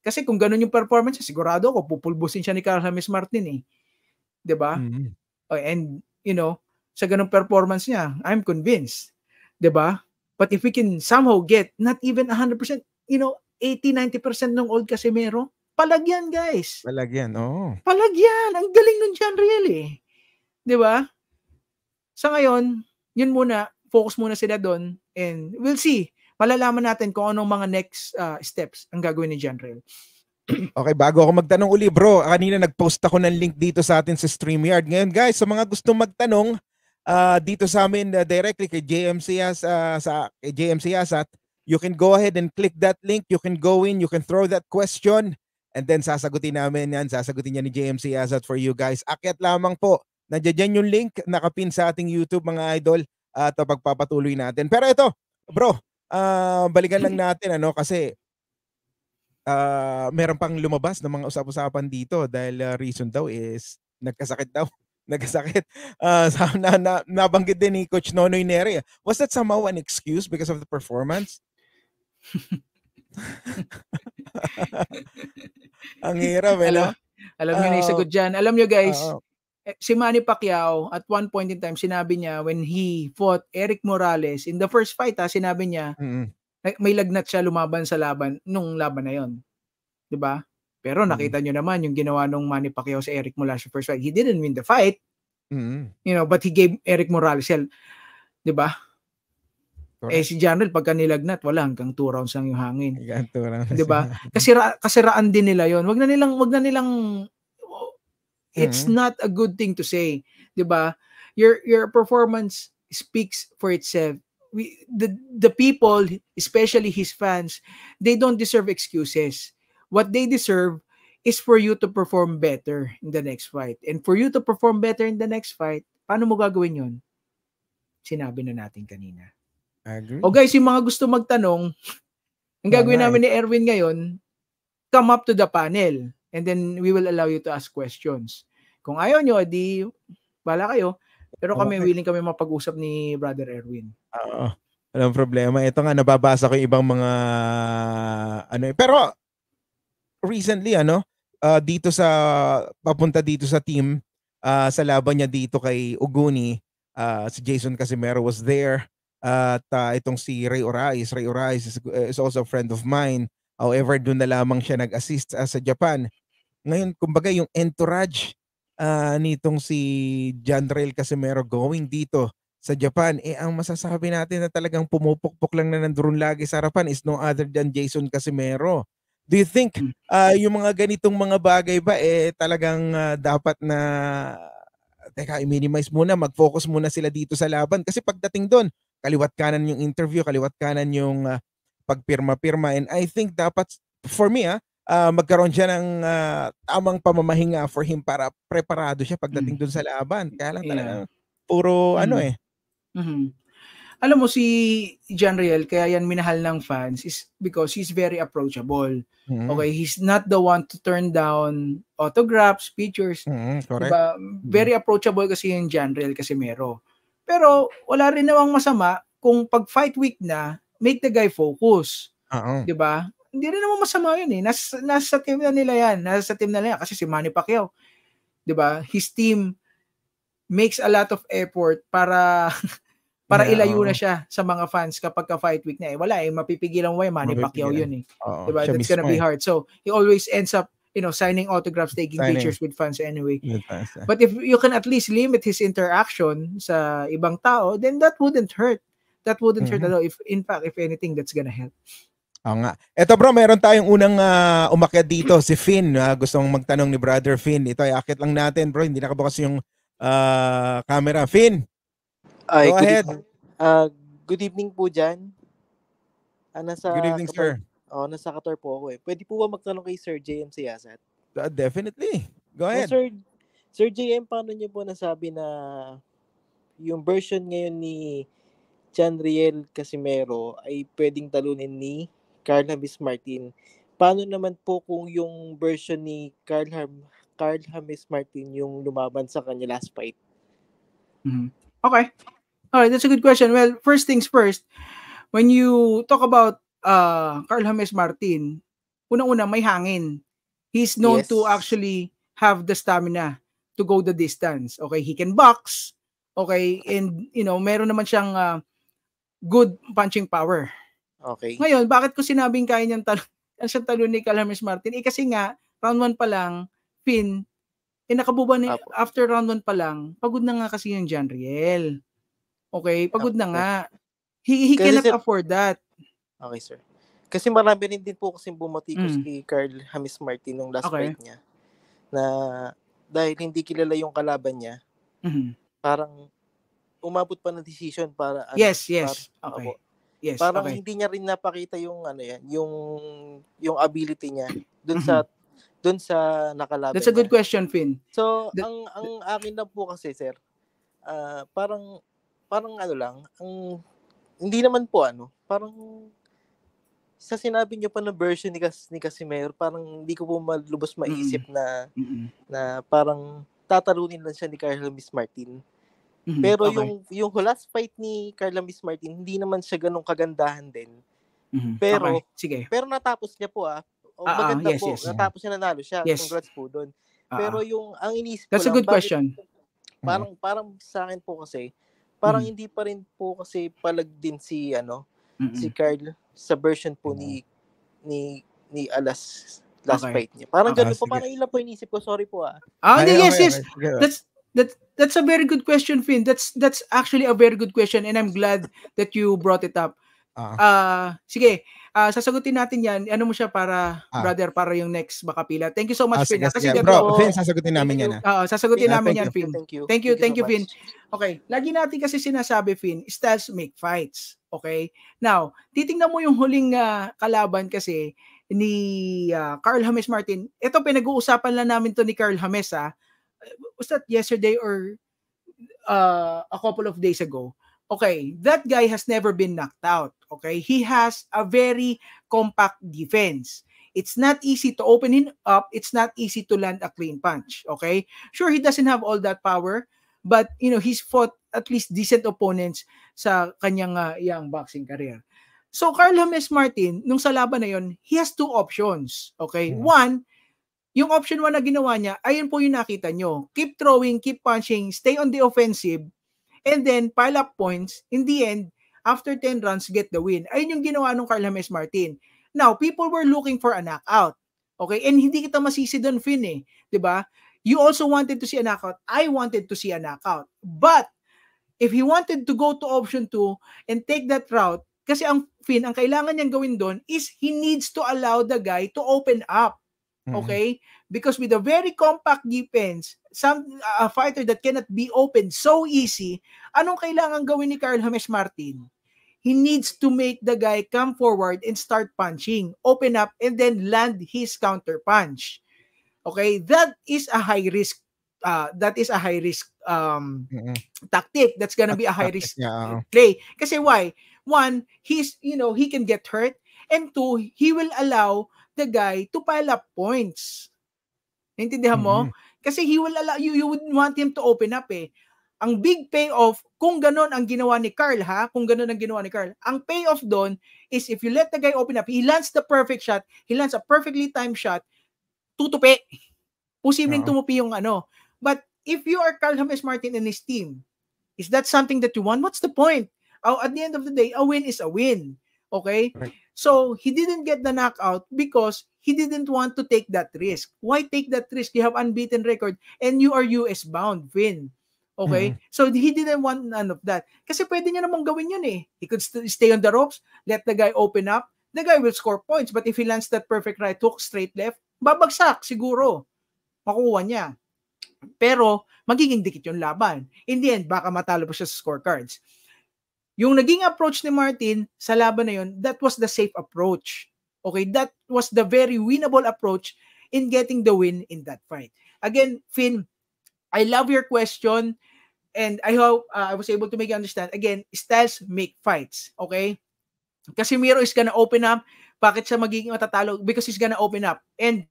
Kasi kung ganun yung performance, sigurado ako pupulbusin siya ni Carl James Martin eh. 'Di ba? Mm-hmm. Oh, and you know, sa ganung performance niya, I'm convinced. 'Di ba? But if we can somehow get not even 100%, you know, 80-90% ng old Casimero, palagyan guys. Palagyan, oo. Oh. Palagyan. Ang galing nun John really. Di ba? Sa ngayon, yun muna, focus muna sila doon and we'll see malalaman natin kung anong mga next uh, steps ang gagawin ni General. *clears throat* Okay, bago ako magtanong uli bro, kanina nag-post ako ng link dito sa atin sa StreamYard. Ngayon guys, sa mga gusto magtanong uh, dito sa amin uh, directly kay JMC Yas, uh, sa kay JMC Asat, you can go ahead and click that link. You can go in, you can throw that question and then sasagutin namin yan. Sasagutin niya ni JMC Asat for you guys. Akyat lamang po. Nandiyan yung link nakapin sa ating YouTube mga idol at uh, pagpapatuloy natin. Pero ito, bro, uh, balikan lang mm. natin ano kasi uh, meron pang lumabas ng mga usap-usapan dito dahil uh, reason daw is nagkasakit daw. *laughs* nagkasakit. Uh, sa, *laughs* na, na, nabanggit din ni Coach Nonoy Neri. Was that somehow an excuse because of the performance? *laughs* Ang hirap, eh. Alam, alam nyo uh, na dyan. Alam nyo guys, uh, eh, si Manny Pacquiao at one point in time sinabi niya when he fought Eric Morales in the first fight ha ah, sinabi niya mm-hmm. may lagnat siya lumaban sa laban nung laban na yon 'di ba pero nakita mm-hmm. niyo naman yung ginawa nung Manny Pacquiao sa Eric Morales sa first fight he didn't win the fight mm-hmm. you know but he gave Eric Morales hell 'di ba eh si Janel pagka nilagnat wala hanggang 2 rounds lang yung hangin. Hanggang 2 rounds. 'Di ba? Kasira kasiraan din nila 'yon. Wag na nilang wag na nilang It's mm-hmm. not a good thing to say, 'di ba? Your your performance speaks for itself. We the the people, especially his fans, they don't deserve excuses. What they deserve is for you to perform better in the next fight. And for you to perform better in the next fight, paano mo gagawin 'yon? Sinabi na natin kanina. agree. O guys, yung mga gusto magtanong, ang gagawin namin ni Erwin ngayon, come up to the panel. And then we will allow you to ask questions. Kung ayaw nyo, di bala kayo. Pero kami, okay. willing kami mapag-usap ni Brother Erwin. Oo. walang problema. Ito nga, nababasa ko yung ibang mga ano. eh. Pero, recently, ano, uh, dito sa, papunta dito sa team, uh, sa laban niya dito kay Uguni, uh, ah, si Jason Casimero was there. Uh, at uh, itong si Ray Orais. Ray Orais is, is also a friend of mine. However, doon na lamang siya nag-assist uh, sa Japan. Ngayon, kumbaga yung entourage uh, nitong si John Rail Casimero going dito sa Japan, eh ang masasabi natin na talagang pumupukpok lang na nandun lagi sa harapan is no other than Jason Casimero. Do you think uh, yung mga ganitong mga bagay ba eh talagang uh, dapat na teka, i-minimize muna, mag-focus muna sila dito sa laban kasi pagdating doon, kaliwat kanan yung interview, kaliwat kanan yung uh, pagpirma-pirma and I think dapat for me ah, uh, magkaroon siya ng uh, tamang pamamahinga for him para preparado siya hmm. pagdating mm. dun sa laban. Kaya lang talaga yeah. puro mm. ano hmm. eh. Mm-hmm. Alam mo si John Riel, kaya yan minahal ng fans is because he's very approachable. Mm-hmm. Okay, he's not the one to turn down autographs, pictures. Mm-hmm, Diba? Hmm. Very approachable kasi yung John Riel kasi mero. Pero wala rin namang masama kung pag fight week na, make the guy focus. Uh-huh. 'Di ba? hindi rin naman masama yun eh. Nasa, nasa team na nila yan. Nasa team na nila yan. Kasi si Manny Pacquiao, di ba? His team makes a lot of effort para *laughs* para yeah, ilayo na siya sa mga fans kapag ka-fight week na eh. Wala eh, mapipigilan mo eh, Manny Pacquiao yun eh. Oh, diba? That's gonna be eh. hard. So, he always ends up you know, signing autographs, taking signing. pictures with fans anyway. But if you can at least limit his interaction sa ibang tao, then that wouldn't hurt. That wouldn't mm-hmm. hurt at all. If, in fact, if anything, that's gonna help. Oo nga. Ito bro, meron tayong unang uh, umakyat dito, si Finn. Uh, ah, gustong magtanong ni Brother Finn. Ito, ay eh, akit lang natin bro. Hindi nakabukas yung uh, camera. Finn, Ay, go good ahead. Evening. Uh, good evening po dyan. Ah, nasa, Good evening, sir. Oh, nasa Qatar po ako eh. Pwede po ba magtanong kay Sir JM si Siasat? Uh, definitely. Go ahead. So, sir, Sir JM, paano niyo po nasabi na yung version ngayon ni Chanriel Casimero ay pwedeng talunin ni Miss Martin. Paano naman po kung yung version ni Carl, Ham, Carl Hamis Martin yung lumaban sa kanya last fight? Mm-hmm. Okay. right, that's a good question. Well, first things first, when you talk about uh, Carl Hamis Martin, unang-una may hangin. He's known yes. to actually have the stamina to go the distance. Okay, he can box. Okay, and you know, meron naman siyang uh, good punching power. Okay. Ngayon, bakit ko sinabing kaya niyang talo, *laughs* siyang talo ni Calhermes Martin? Eh kasi nga, round 1 pa lang, pin, eh nakabuba na, Apo. after round 1 pa lang, pagod na nga kasi yung John Riel. Okay? Pagod Apo. na nga. He, he kasi cannot sir, afford that. Okay, sir. Kasi marami rin din po kasi bumatikos mm. kay Carl Hamis Martin nung last okay. fight niya. Na dahil hindi kilala yung kalaban niya, mm-hmm. parang umabot pa ng decision para... Ano, yes, ano, yes. Para, okay. Ako, Yes, Parang okay. hindi niya rin napakita yung ano yan, yung yung ability niya doon mm-hmm. sa mm doon sa nakalaban. That's a good question, Finn. So, the, ang ang akin lang po kasi, sir, uh, parang parang ano lang, ang hindi naman po ano, parang sa sinabi niyo pa ng version ni Kas, ni Casimir, parang hindi ko po malubos maisip mm-hmm. na mm-hmm. na parang tatalunin lang siya ni Carlos Miss Martin. Mm-hmm. Pero okay. yung yung last fight ni Carla Miss Martin, hindi naman siya ganun kagandahan din. Mm-hmm. Pero okay. Sige. pero natapos niya po ah. Oh, uh, maganda yes, po. Yes, natapos niya nanalo siya. Yes. Congrats po doon. Uh-huh. Ah, pero yung ang inis ko That's lang, a good question. Parang parang sa akin po kasi parang mm-hmm. hindi pa rin po kasi palag din si ano mm-hmm. si Carl sa version po mm-hmm. ni ni ni Alas last okay. fight niya. Parang okay, ganun po, parang ilan po inisip ko, sorry po ah. Ah, okay, yes, okay, yes. Okay. That's that that's a very good question, Finn. That's that's actually a very good question and I'm glad that you brought it up. uh, uh, sige, uh, sasagutin natin 'yan. Ano mo siya para uh, brother para yung next baka pila. Thank you so much, uh, Finn. Sige, Kasi sige, bro, oh, Finn, sasagutin namin 'yan. Oo, uh, sasagutin Finn, namin uh, 'yan, Finn. Thank you. Thank you, thank you, thank you so Finn. Okay, lagi natin kasi sinasabi, Finn, styles make fights. Okay? Now, titingnan mo yung huling uh, kalaban kasi ni uh, Carl James Martin. Ito pinag-uusapan lang namin to ni Carl James ah was that yesterday or uh, a couple of days ago? Okay, that guy has never been knocked out. Okay, he has a very compact defense. It's not easy to open him up. It's not easy to land a clean punch. Okay, sure he doesn't have all that power, but you know he's fought at least decent opponents sa kanyang uh, young boxing career. So Carl James Martin, nung sa laban na yon, he has two options. Okay? Yeah. One, yung option 1 na ginawa niya, ayun po yung nakita nyo. Keep throwing, keep punching, stay on the offensive, and then pile up points. In the end, after 10 runs, get the win. Ayun yung ginawa nung Carl James Martin. Now, people were looking for a knockout. Okay? And hindi kita masisi doon, Finn, eh. ba? Diba? You also wanted to see a knockout. I wanted to see a knockout. But, if he wanted to go to option 2 and take that route, kasi ang Finn, ang kailangan niyang gawin doon is he needs to allow the guy to open up. Mm-hmm. Okay? Because with a very compact defense, some a fighter that cannot be open so easy, anong kailangan gawin ni Carl James Martin? He needs to make the guy come forward and start punching, open up, and then land his counter punch. Okay, that is a high risk uh, that is a high risk um, mm-hmm. tactic. That's gonna be a high risk yeah. Uh-huh. play. Kasi why? One, he's you know he can get hurt, and two, he will allow the guy to pile up points. Naintindihan mo? Mm-hmm. Kasi he will allow, you, you would want him to open up eh. Ang big payoff, kung ganun ang ginawa ni Carl ha, kung ganun ang ginawa ni Carl, ang payoff doon is if you let the guy open up, he lands the perfect shot, he lands a perfectly timed shot, tutupi. Posibleng uh-huh. tumupi yung ano. But if you are Carl James Martin and his team, is that something that you want? What's the point? Oh, at the end of the day, a win is a win. Okay? So, he didn't get the knockout because he didn't want to take that risk. Why take that risk? You have unbeaten record and you are US bound, win. Okay? Mm-hmm. So, he didn't want none of that. Kasi pwede niya namang gawin yun eh. He could st- stay on the ropes, let the guy open up, the guy will score points. But if he lands that perfect right hook, straight left, babagsak siguro. Makuha niya. Pero, magiging dikit yung laban. In the end, baka matalo pa siya sa scorecards. Yung naging approach ni Martin sa laban na yun, that was the safe approach. Okay, that was the very winnable approach in getting the win in that fight. Again, Finn, I love your question and I hope uh, I was able to make you understand. Again, styles make fights, okay? Casimiro is gonna open up. Bakit siya magiging matatalo? Because he's gonna open up. And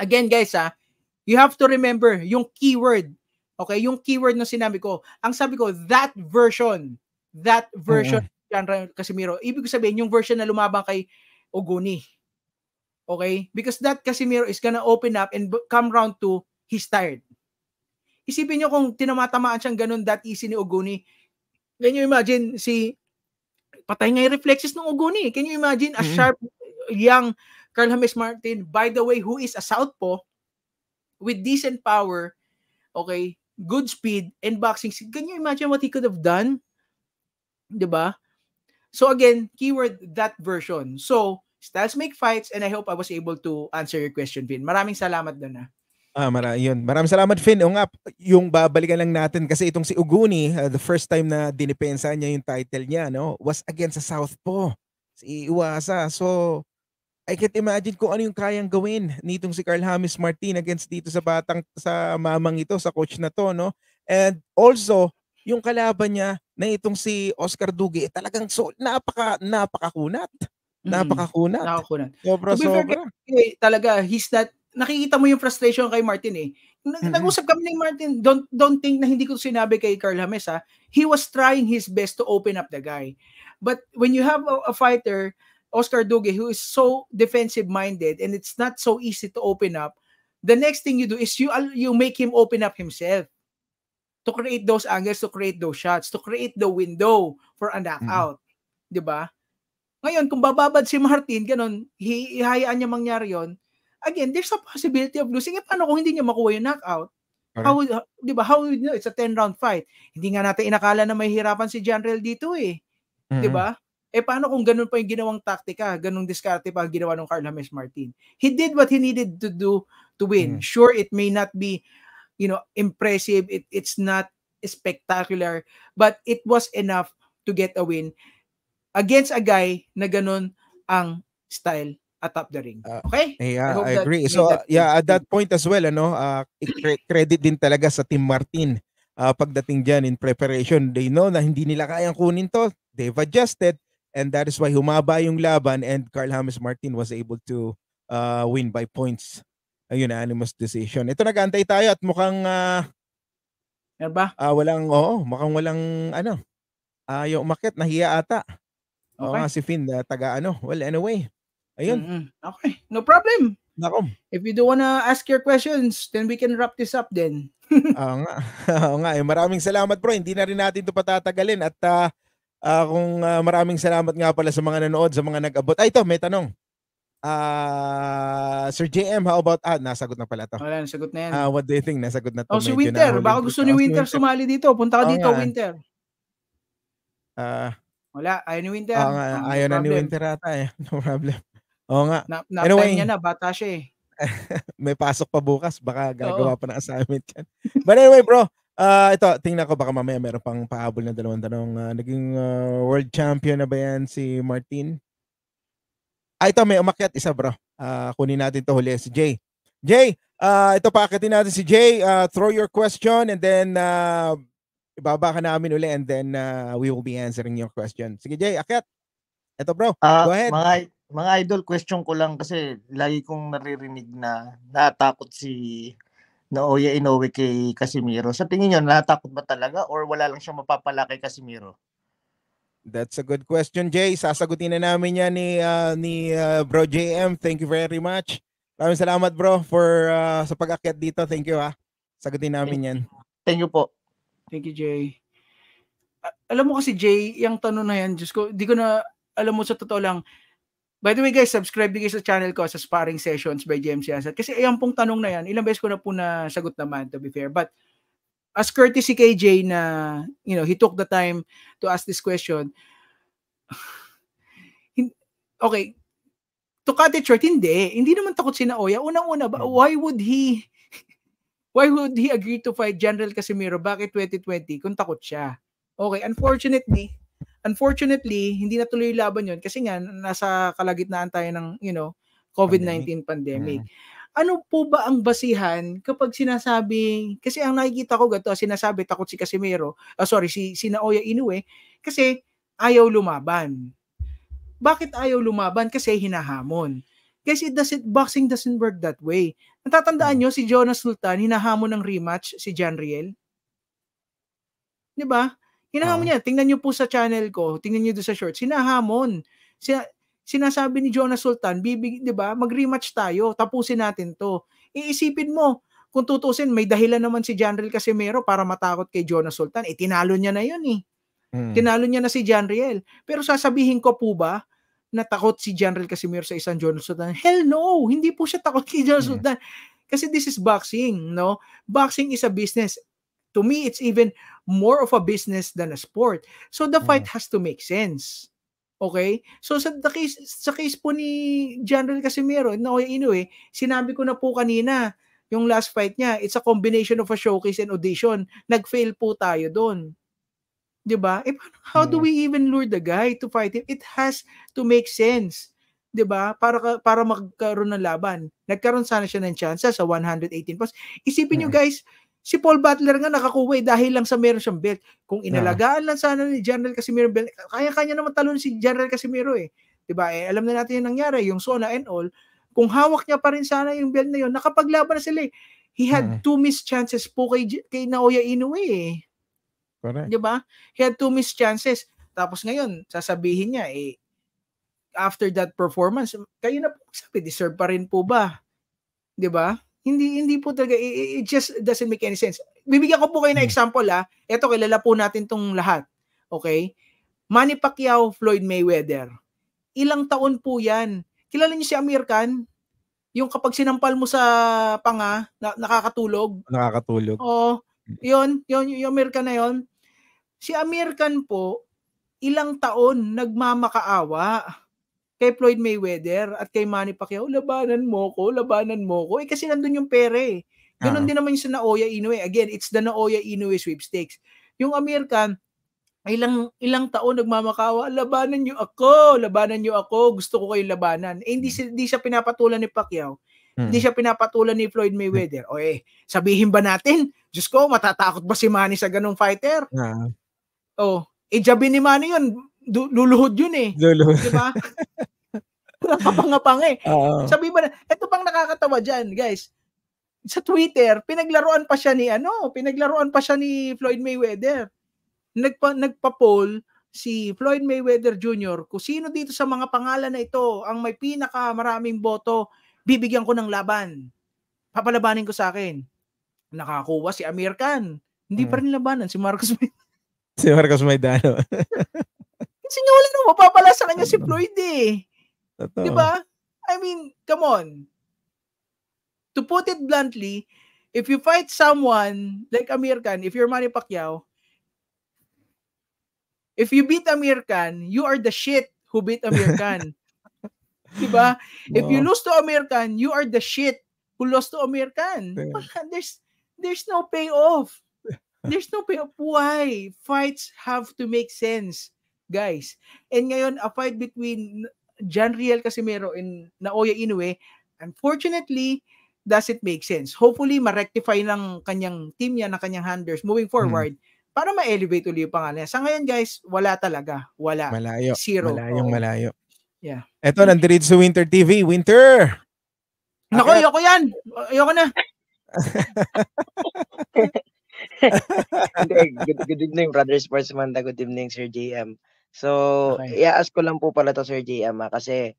again, guys, ah, you have to remember yung keyword Okay, yung keyword na sinabi ko, ang sabi ko, that version, that version mm-hmm. John Casimiro. Ibig ko sabihin, yung version na lumabang kay Ogoni. Okay? Because that Casimiro is gonna open up and come round to he's tired. Isipin nyo kung tinamatamaan siyang ganun that easy ni Ogoni. Can you imagine si patay nga yung reflexes ng Ogoni. Can you imagine a mm-hmm. sharp young Carl James Martin, by the way, who is a southpaw with decent power, okay, good speed, and boxing speed. Can you imagine what he could have done? Di ba? So again, keyword, that version. So, styles make fights, and I hope I was able to answer your question, Vin. Maraming salamat doon na. Ah. ah, mara, yun. Maraming salamat, Finn. O nga, yung babalikan lang natin kasi itong si Uguni, uh, ah, the first time na dinipensa niya yung title niya, no, was against sa Southpaw. Si Iwasa. So, I can't imagine kung ano yung kayang gawin nitong si Carl Hamis Martin against dito sa batang sa mamang ito, sa coach na to, no? And also, yung kalaban niya na itong si Oscar Dugi, eh, talagang so, napaka, napakakunat. Mm-hmm. Napakakunat. Mm, napakakunat. Sobra, to sobra. Fair, eh, talaga, he's that nakikita mo yung frustration kay Martin eh. Nag- Nag-usap kami ni Martin, don't, don't think na hindi ko sinabi kay Carl Hamis ha. He was trying his best to open up the guy. But when you have a, a fighter Oscar Dugue, who is so defensive-minded and it's not so easy to open up, the next thing you do is you you make him open up himself to create those angles, to create those shots, to create the window for a knockout. Mm-hmm. 'Di ba? Ngayon, kung bababad si Martin, ganun, hihayaan niya mangyari yon again, there's a possibility of losing. E paano kung hindi niya makuha yung knockout? How, di ba, how would you know? It's a 10-round fight. Hindi nga natin inakala na may hirapan si General dito eh. Mm-hmm. Di ba? Eh paano kung ganun pa yung ginawang taktika, ganung diskarte pa ginawa ng Carl James Martin? He did what he needed to do to win. Mm. Sure, it may not be, you know, impressive, it, it's not spectacular, but it was enough to get a win against a guy na ganun ang style atop the ring. Ah, okay? Uh, yeah, I, I agree. So, that yeah, at that point as well, ano, uh, credit din talaga sa Team Martin uh, pagdating dyan in preparation. They know na hindi nila kayang kunin to. They've adjusted and that is why humaba yung laban and Carl James Martin was able to uh, win by points. A unanimous decision. Ito nag-antay tayo at mukhang uh, ba? Uh, walang, oo, oh, mukhang walang ano, ayaw uh, umakit, nahiya ata. Okay. Oo nga si Finn, uh, taga ano. Well, anyway, ayun. Mm-hmm. Okay, no problem. Nako. If you do wanna ask your questions, then we can wrap this up then. *laughs* Oo nga. *laughs* Oo nga. Eh, maraming salamat bro. Hindi na rin natin ito patatagalin at uh, Uh, kung uh, maraming salamat nga pala sa mga nanood, sa mga nag-abot. Ay, ito, may tanong. Uh, Sir JM, how about, ah, nasagot na pala to. Wala, nasagot na yan. Uh, what do you think? Nasagot na to. Oh, si Winter. Baka gusto ni Winter sumali dito. Punta ka oh, dito, nga. Winter. Uh, Wala, ayaw ni Winter. Oh, nga, ayaw na ni Winter ata eh. *laughs* No problem. Oo nga. Na, na anyway, niya na, bata siya eh. *laughs* may pasok pa bukas, baka gagawa Oo. pa ng assignment yan. But anyway bro, Uh, ito, tingnan ko baka mamaya meron pang pahabol na dalawang tanong. Uh, naging uh, world champion na ba yan si Martin? Ah, ito, may umakyat isa bro. Uh, kunin natin to huli si Jay. Jay, uh, ito paakatin natin si Jay. Uh, throw your question and then uh, ibaba ka namin uli and then uh, we will be answering your question. Sige Jay, akyat. Ito bro, uh, go ahead. Mga, mga idol, question ko lang kasi lagi kong naririnig na natakot si na Oya oh, Inoue kay Casimiro. Sa tingin niyo, natakot ba talaga or wala lang siyang mapapala kay Casimiro? That's a good question, Jay. Sasagutin na namin yan ni, uh, ni uh, Bro JM. Thank you very much. Maraming salamat, bro, for uh, sa pag-akyat dito. Thank you, ha. Sagutin namin thank, yan. Thank you po. Thank you, Jay. Alam mo kasi, Jay, yung tanong na yan, Diyos ko, di ko na, alam mo sa totoo lang, By the way guys, subscribe din sa channel ko sa Sparring Sessions by James Yansat. Kasi ayan pong tanong na yan, ilang beses ko na po na sagot naman to be fair. But as courtesy kay Jay na, you know, he took the time to ask this question. *sighs* okay, to cut it short, hindi. Hindi naman takot si Naoya. Unang-una, ba, why would he *laughs* why would he agree to fight General Casimiro back in 2020 kung takot siya? Okay, unfortunately, Unfortunately, hindi natuloy yung laban yon kasi nga nasa kalagitnaan tayo ng, you know, COVID-19 pandemic. pandemic. mm ano po ba ang basihan kapag sinasabi, kasi ang nakikita ko gato ah, sinasabi takot si Casimiro uh, sorry si si Naoya Inoue kasi ayaw lumaban bakit ayaw lumaban kasi hinahamon guys it doesn't boxing doesn't work that way natatandaan mm. nyo si Jonas Sultan hinahamon ng rematch si Janriel di ba Hinahamon uh-huh. niya. Tingnan niyo po sa channel ko, tingnan niyo doon sa shorts. Hinahamon. Sina, sinasabi ni Jonas Sultan, bibig, 'di ba? Mag-rematch tayo. Tapusin natin 'to. Iisipin mo, kung tutusin, may dahilan naman si Janriel Casimero para matakot kay Jonas Sultan. Eh, tinalo niya na 'yon eh. Mm. Tinalo niya na si Janriel. Pero sasabihin ko po ba na takot si Janriel Casimero sa isang Jonas Sultan? Hell no! Hindi po siya takot kay Jonas mm. Sultan. Kasi this is boxing, no? Boxing is a business. To me, it's even more of a business than a sport. So the fight mm. has to make sense. Okay? So sa the case sa case po ni General Casimiro, no, anyway, sinabi ko na po kanina, yung last fight niya, it's a combination of a showcase and audition. Nagfail po tayo doon. 'Di ba? Eh, how do mm. we even lure the guy to fight him? It has to make sense. 'di ba? Para para magkaroon ng laban. Nagkaroon sana siya ng chance sa 118 pounds. Isipin niyo mm. guys, Si Paul Butler nga nakakuha eh, dahil lang sa meron siyang belt. Kung ah. inalagaan lang sana ni General Casimiro belt, kaya-kanya naman talon si General Casimiro eh. 'Di ba? Eh, alam na natin yung nangyari, yung Sona and all. Kung hawak niya pa rin sana yung belt na yun, nakapaglaban na sila eh. He had mm. two missed chances po kay, kay Naoya Inoue eh. Correct. 'Di ba? He had two missed chances. Tapos ngayon, sasabihin niya eh after that performance, kayo na po sabi, deserve pa rin po ba? 'Di ba? Hindi hindi po talaga it, just doesn't make any sense. Bibigyan ko po kayo ng hmm. example ah. Ito kilala po natin tong lahat. Okay? Manny Pacquiao, Floyd Mayweather. Ilang taon po 'yan. Kilala niyo si Amir Khan? Yung kapag sinampal mo sa panga, na, nakakatulog. Nakakatulog. Oo. Hmm. Yun, yun, yung Amir Khan na 'yon. Si Amir Khan po, ilang taon nagmamakaawa kay Floyd Mayweather at kay Manny Pacquiao, labanan mo ko, labanan mo ko. Eh kasi nandun yung pere. Eh. Ganun uh-huh. din naman yung sa Naoya Inoue. Again, it's the Naoya Inoue sweepstakes. Yung American, ilang ilang taon nagmamakawa, labanan niyo ako, labanan niyo ako, gusto ko kayong labanan. Eh, hindi, hmm. hindi siya pinapatulan ni Pacquiao. Hmm. Hindi siya pinapatulan ni Floyd Mayweather. O eh, sabihin ba natin, Diyos ko, matatakot ba si Manny sa ganong fighter? Uh-huh. Ah. Oh, ijabi eh, ni Manny yun, luluhod yun eh. Luluhod. Di ba? *laughs* Nakapangapang eh. Uh-oh. Sabi ba na, eto pang nakakatawa dyan, guys. Sa Twitter, pinaglaruan pa siya ni ano, pinaglaruan pa siya ni Floyd Mayweather. Nagpa, nagpa-poll si Floyd Mayweather Jr. kung sino dito sa mga pangalan na ito ang may pinaka maraming boto, bibigyan ko ng laban. Papalabanin ko sa akin. Nakakuha si Amir Khan. Hindi hmm. pa rin labanan si Marcos Maidano. *laughs* si Marcos Maidano. *laughs* Kasi nga wala nang mapapala sa kanya si *laughs* Floyd eh. Di ba? I mean, come on. To put it bluntly, if you fight someone like Amir Khan, if you're Manny Pacquiao, if you beat Amir Khan, you are the shit who beat Amir *laughs* Khan. di ba? If you lose to Amir Khan, you are the shit who lost to Amir Khan. There's, there's no payoff. *laughs* There's no payoff. Why? Fights have to make sense guys. And ngayon, a fight between Janriel Casimero and Naoya Inoue, unfortunately, does it make sense? Hopefully, ma-rectify ng kanyang team niya, ng kanyang handlers moving hmm. forward hmm. para ma-elevate ulit yung pangalan niya. Sa ngayon, guys, wala talaga. Wala. Malayo. Zero. Malayong okay. malayo. Yeah. Eto, nandirit sa Winter TV. Winter! Nako, okay. ayoko yan! Ayoko na! *laughs* good, good evening, brother sportsman. Good evening, Sir JM. So, okay. i-ask ko lang po pala to Sir JM kasi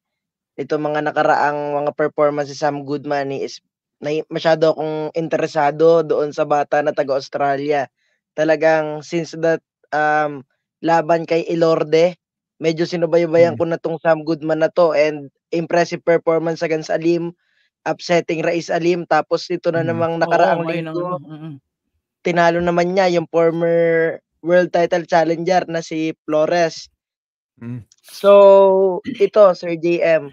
ito mga nakaraang mga performance si Sam Goodman is na, masyado akong interesado doon sa bata na taga Australia. Talagang since that um, laban kay Ilorde, medyo sinubaybayan hmm. ko na tong Sam Goodman na to and impressive performance against Alim, upsetting Rais Alim tapos ito na mm. namang nakaraang hmm. oh, linggo. Ano, mm. Tinalo naman niya yung former world title challenger na si Flores. Mm. So, ito, Sir JM,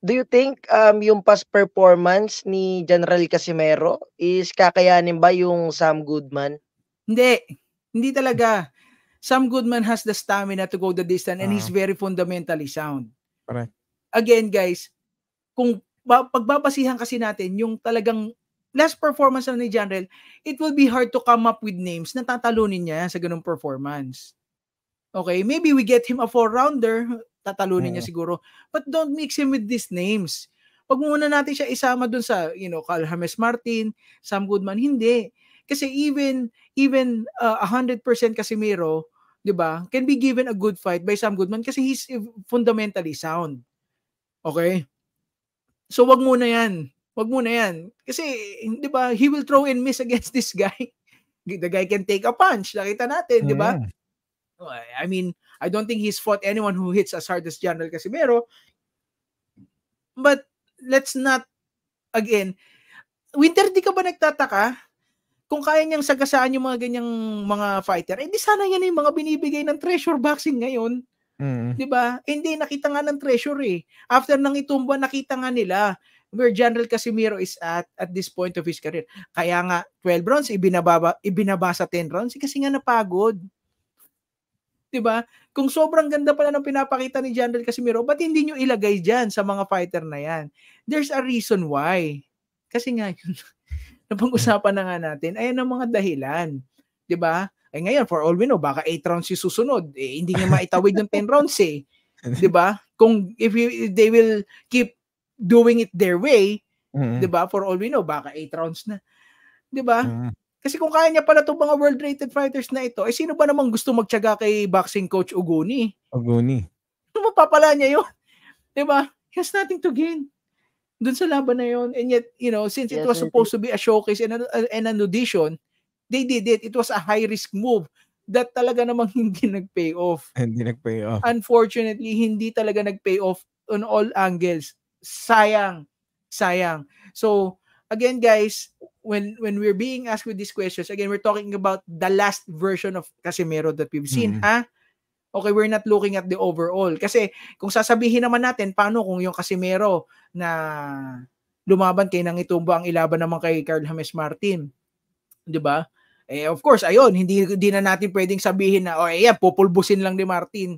do you think um, yung past performance ni General Casimero is kakayanin ba yung Sam Goodman? Hindi. Hindi talaga. Sam Goodman has the stamina to go the distance and uh, he's ah. very fundamentally sound. Correct. Again, guys, kung pagbabasihan kasi natin yung talagang last performance ni Janrel, it will be hard to come up with names na tatalunin niya sa ganung performance. Okay, maybe we get him a four-rounder, tatalunin mm. niya siguro. But don't mix him with these names. Pag muna natin siya isama dun sa, you know, Carl James Martin, Sam Goodman, hindi. Kasi even even uh, 100% Casimiro, 'di ba? Can be given a good fight by Sam Goodman kasi he's eh, fundamentally sound. Okay? So wag muna 'yan wag muna yan. Kasi, di ba, he will throw and miss against this guy. The guy can take a punch. Nakita natin, di oh, ba? Mm. I mean, I don't think he's fought anyone who hits as hard as General Casimero. But, let's not, again, Winter, di ka ba nagtataka? Kung kaya niyang sagasaan yung mga ganyang mga fighter, eh di sana yan yung mga binibigay ng treasure boxing ngayon. Mm. 'Di ba? Eh, hindi nakita nga ng treasure eh. After nang itumba nakita nga nila where General Casimiro is at at this point of his career. Kaya nga 12 rounds ibinababa ibinabasa 10 rounds eh, kasi nga napagod. 'Di ba? Kung sobrang ganda pala ng pinapakita ni General Casimiro, ba't hindi niyo ilagay diyan sa mga fighter na 'yan? There's a reason why. Kasi nga yun *laughs* napag-usapan na nga natin. Ayan ang mga dahilan. 'Di ba? Ay ngayon, for all we know, baka 8 rounds si susunod. Eh, hindi niya maitawid yung 10 rounds eh. *laughs* 'Di ba? Kung if you, they will keep doing it their way, mm-hmm. 'di ba? For all we know, baka 8 rounds na. 'Di ba? Mm-hmm. Kasi kung kaya niya pala 'tong mga world-rated fighters na ito, eh sino ba namang gusto magtiyaga kay boxing coach Ogoni? Ogoni. Ano mapapala niya 'yon? *laughs* Di ba? He has nothing to gain. Doon sa laban na yon And yet, you know, since yes, it was supposed to be a showcase and, a, and an audition, they did it. It was a high-risk move that talaga namang *laughs* hindi nag-pay off. Hindi nag-pay off. Unfortunately, hindi talaga nag-pay off on all angles sayang, sayang. So, again guys, when when we're being asked with these questions, again, we're talking about the last version of Casemiro that we've seen, mm-hmm. ha? Okay, we're not looking at the overall. Kasi kung sasabihin naman natin, paano kung yung Casemiro na lumaban kay nang Nangitumba ang ilaban naman kay Carl James Martin? 'Di ba? Eh, of course, ayun, hindi, hindi na natin pwedeng sabihin na, oh, yeah pupulbusin lang ni Martin.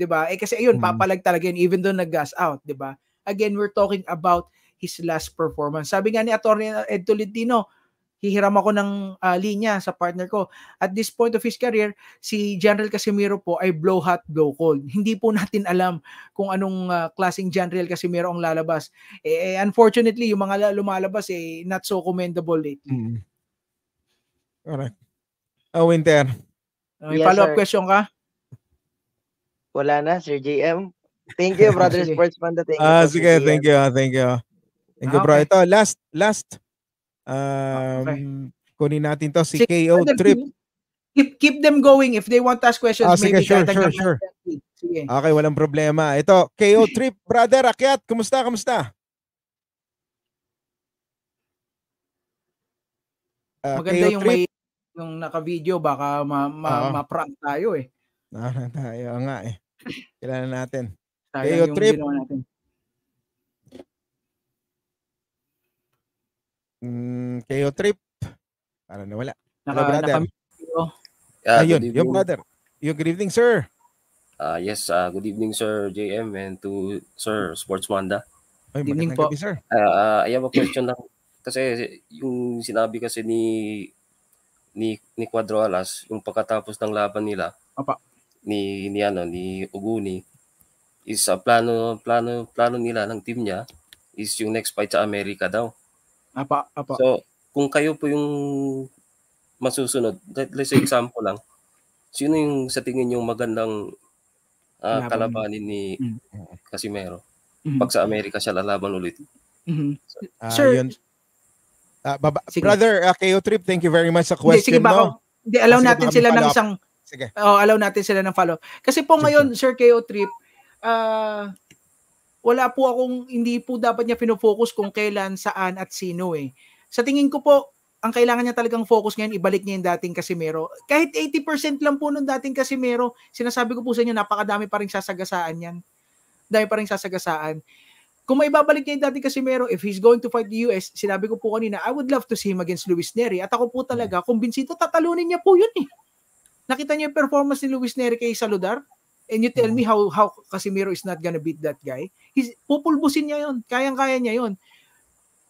'di ba? Eh kasi ayun, mm. papalag talaga yun even though nag-gas out, 'di ba? Again, we're talking about his last performance. Sabi nga ni Atty. Ed Tolentino, hihiram ako ng uh, linya sa partner ko. At this point of his career, si General Casimiro po ay blow hot, blow cold. Hindi po natin alam kung anong uh, klaseng General Casimiro ang lalabas. Eh, eh unfortunately, yung mga lumalabas eh not so commendable lately. Mm. Correct. Oh, Winter. may yes, follow-up question ka? Wala na, Sir JM. Thank you, brother sportsman. Thank you. Ah, sige, thank you, ah, thank you. Ah. Thank you, bro. Ito, last, last. Um, Kunin natin to, si sige, KO brother, Trip. Keep, keep them going. If they want to ask questions, ah, maybe sige, sure, sure, sure. Sige. Okay, walang problema. Ito, KO *laughs* Trip, brother, akyat. Kumusta, kumusta? Uh, Maganda KO yung Trip. may nung naka-video baka ma, ma, ma-prank tayo eh. Ah, *laughs* tayo nga eh. Kailangan natin. Sayang yung trip. ginawa natin. Mm, kayo Trip. Para nawala. Naka, Hello, brother. Naka, oh. yeah, Ayun, yung brother. Yung good evening, sir. Uh, yes, uh, good evening, sir JM and to Sir Sports Wanda. good evening po. sir. Uh, uh, I have a question lang. Kasi yung sinabi kasi ni ni ni Quadro Alas, yung pagkatapos ng laban nila, Apa. ni ni ano ni Uguni, is uh, plano plano plano nila ng team niya is yung next fight sa Amerika daw. Apa, apa. So, kung kayo po yung masusunod, let's say example lang, sino yung sa tingin yung magandang uh, kalabanin ni mm. Casimero? Mm-hmm. Pag sa Amerika siya lalaban ulit. Mm-hmm. So, uh, Sir, yun. Uh, baba- brother, uh, KO Trip, thank you very much sa question. Hindi, sige no? Hindi, allow ah, natin sila ng isang... Sige. Oh, allow natin sila ng follow. Kasi po ngayon, Sir KO Trip, uh, wala po akong, hindi po dapat niya pinofocus kung kailan, saan at sino eh. Sa tingin ko po, ang kailangan niya talagang focus ngayon, ibalik niya yung dating Casimero. Kahit 80% lang po nung dating Casimero, sinasabi ko po sa inyo, napakadami pa rin sasagasaan yan. Dami pa rin sasagasaan. Kung may babalik niya yung dating Casimero, if he's going to fight the US, sinabi ko po kanina, I would love to see him against Luis Neri. At ako po talaga, kumbinsido, tatalunin niya po yun eh. Nakita niyo yung performance ni Luis Neri kay Saludar? and you tell me mm. how how Casimiro is not gonna beat that guy, he's, pupulbusin niya yon. Kayang-kaya niya yon.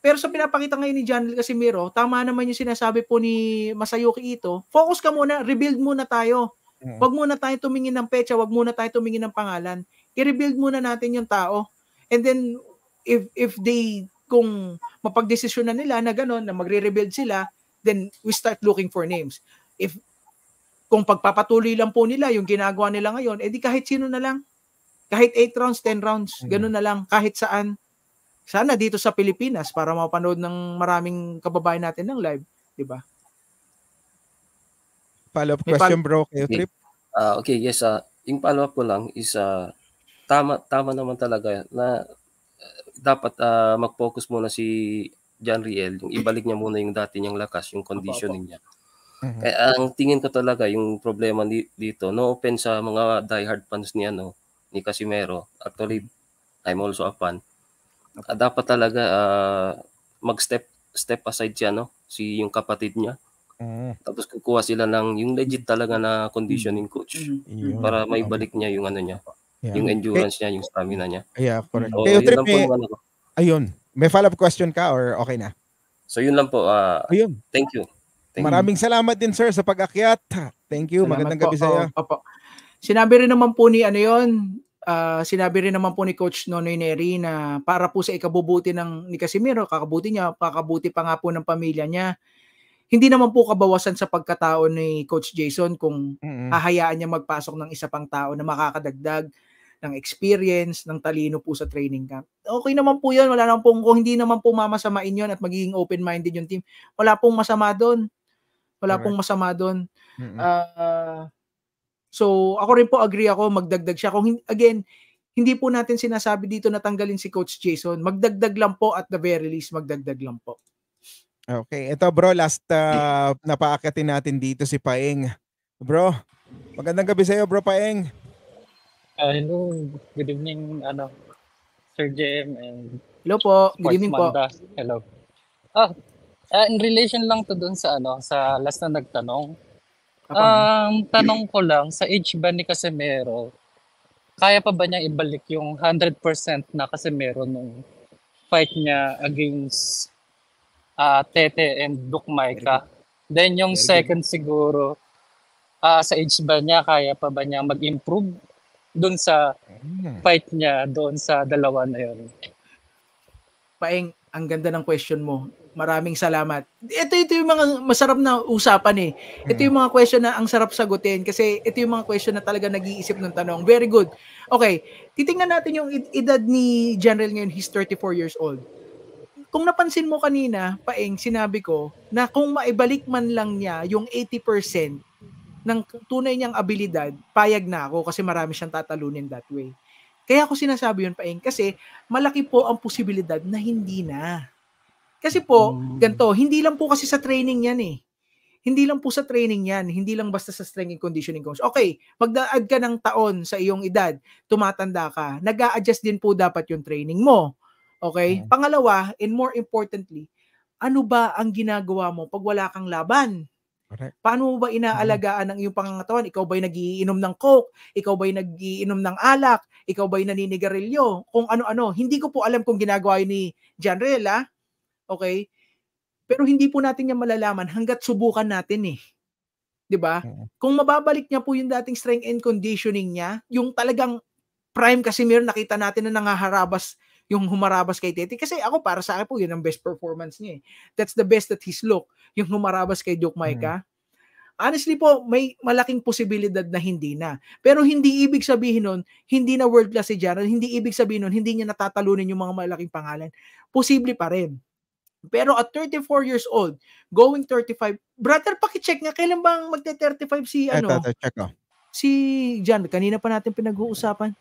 Pero sa pinapakita ngayon ni John Casimiro, tama naman yung sinasabi po ni Masayuki ito, focus ka muna, rebuild muna tayo. Huwag mm. muna tayo tumingin ng petsa, huwag muna tayo tumingin ng pangalan. I-rebuild muna natin yung tao. And then, if, if they, kung mapagdesisyonan nila na gano'n, na magre-rebuild sila, then we start looking for names. If kung pagpapatuloy lang po nila yung ginagawa nila ngayon, edi eh kahit sino na lang. Kahit 8 rounds, 10 rounds, mm. ganun na lang, kahit saan. Sana dito sa Pilipinas para mapanood ng maraming kababayan natin ng live, di ba? Follow-up question, bro, kayo, Trip. Uh, okay, yes. Uh, yung follow-up ko lang is uh, tama, tama naman talaga na dapat uh, mag-focus muna si John Riel. Yung ibalik niya muna yung dati niyang lakas, yung conditioning niya mm Kaya ang tingin ko talaga yung problema di- dito, no open sa mga diehard fans ni ano, ni Casimero. Actually, I'm also a fan. Okay. Ah, dapat talaga uh, mag-step step aside siya, no? Si yung kapatid niya. mm Tapos kukuha sila ng yung legit talaga na conditioning mm-hmm. coach mm para maibalik niya yung ano niya. Yeah. Yung eh, endurance eh, niya, yung stamina niya. Yeah, correct. So, Kayo, trip, may, ano ayun. May follow-up question ka or okay na? So yun lang po. Uh, ayun. Thank you. Thank Maraming you. salamat din sir sa pag-akyat. Thank you. Salamat Magandang po. gabi sa iyo. Opo. Sinabi rin naman po ni ano 'yon, uh, ah, sinabi rin naman po ni coach Nonoy Neri na para po sa ikabubuti ng ni Casimiro, kakabuti niya, pakabuti pa nga po ng pamilya niya. Hindi naman po kabawasan sa pagkatao ni coach Jason kung mm-hmm. hahayaan niya magpasok ng isa pang tao na makakadagdag ng experience, ng talino po sa training camp. Okay naman po yun. Wala naman po, kung hindi naman po mamasamain yun at magiging open-minded yung team, wala pong masama doon. Wala Correct. pong masama doon. Uh, ah, so, ako rin po agree ako, magdagdag siya. Kung, again, hindi po natin sinasabi dito na tanggalin si Coach Jason. Magdagdag lang po at the very least, magdagdag lang po. Okay. Ito bro, last uh, napaakitin natin dito si Paeng. Bro, magandang gabi sa'yo bro Paeng. Uh, hello, good evening ano, Sir JM and Hello po, good evening Manda. po. Hello. Ah, Uh, in relation lang to dun sa ano, sa last na nagtanong. Ah, um, tanong ko lang, sa age ba ni Casemiro, kaya pa ba niya ibalik yung 100% na Casemiro nung fight niya against uh, Tete and Duke Maika? Then yung second siguro, uh, sa age ba niya, kaya pa ba niya mag-improve dun sa fight niya doon sa dalawa na yun? Paeng, ang ganda ng question mo. Maraming salamat. Ito ito yung mga masarap na usapan eh. Ito yung mm. mga question na ang sarap sagutin kasi ito yung mga question na talaga nag-iisip ng tanong. Very good. Okay, titingnan natin yung ed- edad ni General ngayon, he's 34 years old. Kung napansin mo kanina, Paeng, sinabi ko na kung maibalik man lang niya yung 80% ng tunay niyang abilidad, payag na ako kasi marami siyang tatalunin that way. Kaya ako sinasabi yun, Paeng, kasi malaki po ang posibilidad na hindi na. Kasi po, mm. ganto hindi lang po kasi sa training yan eh. Hindi lang po sa training yan, hindi lang basta sa strength and conditioning coach. Okay, magda-add ka ng taon sa iyong edad, tumatanda ka, nag adjust din po dapat yung training mo. Okay? Mm. Pangalawa, and more importantly, ano ba ang ginagawa mo pag wala kang laban? Correct. Paano mo ba mm. inaalagaan ang iyong pangangatawan? Ikaw ba'y nagiinom ng coke? Ikaw ba'y nagiinom ng alak? Ikaw ba'y naninigarilyo? Kung ano-ano. Hindi ko po alam kung ginagawa ni Janrel, ha? Ah. Okay? Pero hindi po natin yan malalaman hanggat subukan natin eh. 'Di ba? Mm. Kung mababalik niya po yung dating strength and conditioning niya, yung talagang prime kasi meron nakita natin na nangaharabas yung humarabas kay Tete. Kasi ako, para sa akin po, yun ang best performance niya eh. That's the best that he's look, Yung humarabas kay Duke Maika. Mm. Honestly po, may malaking posibilidad na hindi na. Pero hindi ibig sabihin nun, hindi na world class si Jaren, Hindi ibig sabihin nun, hindi niya natatalunin yung mga malaking pangalan. Posible pa rin. Pero at 34 years old, going 35, brother, paki-check nga kailan bang magte-35 si ano? Ito, ito, check ko. Oh. Si Jan, kanina pa natin pinag-uusapan.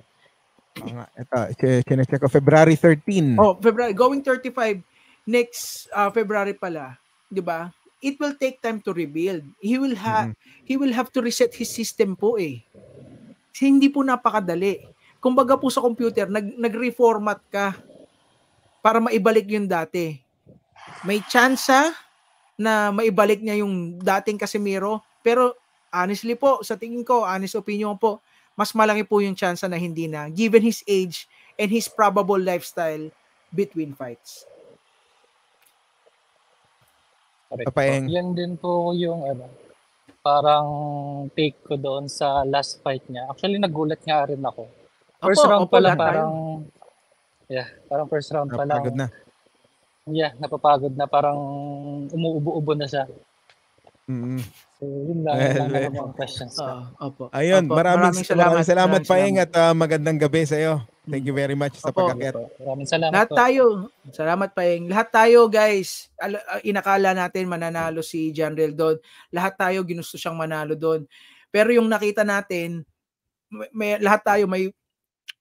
Uh, ito, sine-check ko February 13. Oh, February going 35 next uh, February pala, 'di ba? It will take time to rebuild. He will have mm-hmm. he will have to reset his system po eh. Kasi hindi po napakadali. Kumbaga po sa computer, nag nag-reformat ka para maibalik yung dati may tsansa na maibalik niya yung dating Casemiro. Pero honestly po, sa tingin ko, honest opinion po, mas malaki po yung chance na hindi na given his age and his probable lifestyle between fights. Papaeng. Yan din po yung ano, parang take ko doon sa last fight niya. Actually, nagulat nga rin ako. First opo, round opo, pala parang yeah, parang first round pala. Pagod na yeah, napapagod na parang umuubo-ubo na siya. Mm-hmm. So, yun lang, well, lang questions. Uh, opo. Ayun, opo. Maraming, maraming salamat. Maraming salamat, maraming Paing, at uh, magandang gabi sa iyo. Thank you mm. very much opo. sa pagkakit. Maraming salamat. Lahat po. tayo, salamat Paing. Lahat tayo, guys, ah, inakala natin mananalo si Janrel doon. Lahat tayo ginusto siyang manalo doon. Pero yung nakita natin, may lahat tayo may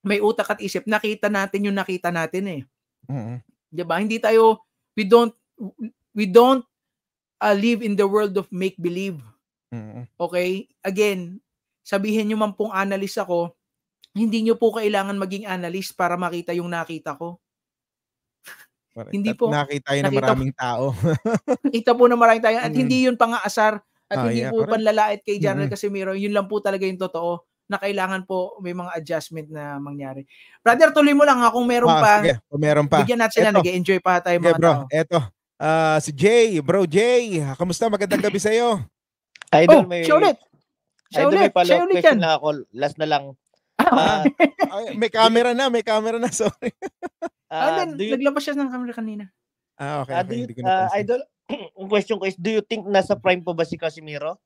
may utak at isip. Nakita natin yung nakita natin eh. Mm-hmm. 'Di ba? Hindi tayo we don't we don't uh, live in the world of make believe. Okay? Again, sabihin niyo man pong analyst ako, hindi niyo po kailangan maging analyst para makita yung nakita ko. Correct. Hindi At Nakita yun ng maraming tao. *laughs* kita po ng maraming tao. At mm. hindi yun pang pangaasar. At oh, hindi yeah, po panlalait kay General Casimiro. Yun lang po talaga yung totoo na kailangan po may mga adjustment na mangyari. Brother, tuloy mo lang ha kung meron ah, pa. Sige, kung meron pa. Bigyan natin na nag-enjoy pa tayo mga bro, tao. Eto, uh, si Jay, bro Jay, kamusta? Magandang gabi sa'yo. Idol, oh, may... Siya ulit. Siya Idol, ulit. may follow-up question yan. na ako. Last na lang. Ah, uh, *laughs* may camera na, may camera na, *laughs* sorry. Uh, ah, then, ano, you... Naglabas siya ng camera kanina. Ah, okay. Uh, You, uh, Idol, *clears throat* ang question ko is, do you think nasa prime pa ba si Casimiro?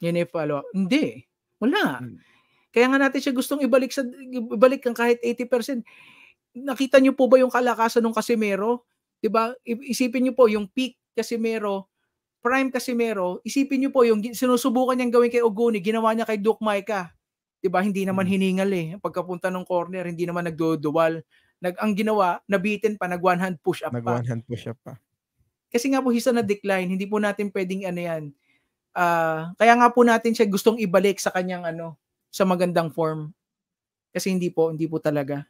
Yan yung follow-up. Hindi. Wala. Hmm. Kaya nga natin siya gustong ibalik sa ibalik ang kahit 80%. Nakita niyo po ba yung kalakasan ng Casimero? 'Di ba? Isipin niyo po yung peak Casimero, prime Casimero, isipin niyo po yung sinusubukan niyang gawin kay Ogoni, ginawa niya kay Duke Maika. 'Di ba? Hindi naman hmm. hiningal eh. Pagkapunta ng corner, hindi naman nagduduwal. Nag ang ginawa, nabitin pa nag one hand push up nag pa. Nag one hand push up pa. Kasi nga po hisa na decline, hindi po natin pwedeng ano yan, uh, kaya nga po natin siya gustong ibalik sa kanyang ano, sa magandang form. Kasi hindi po, hindi po talaga.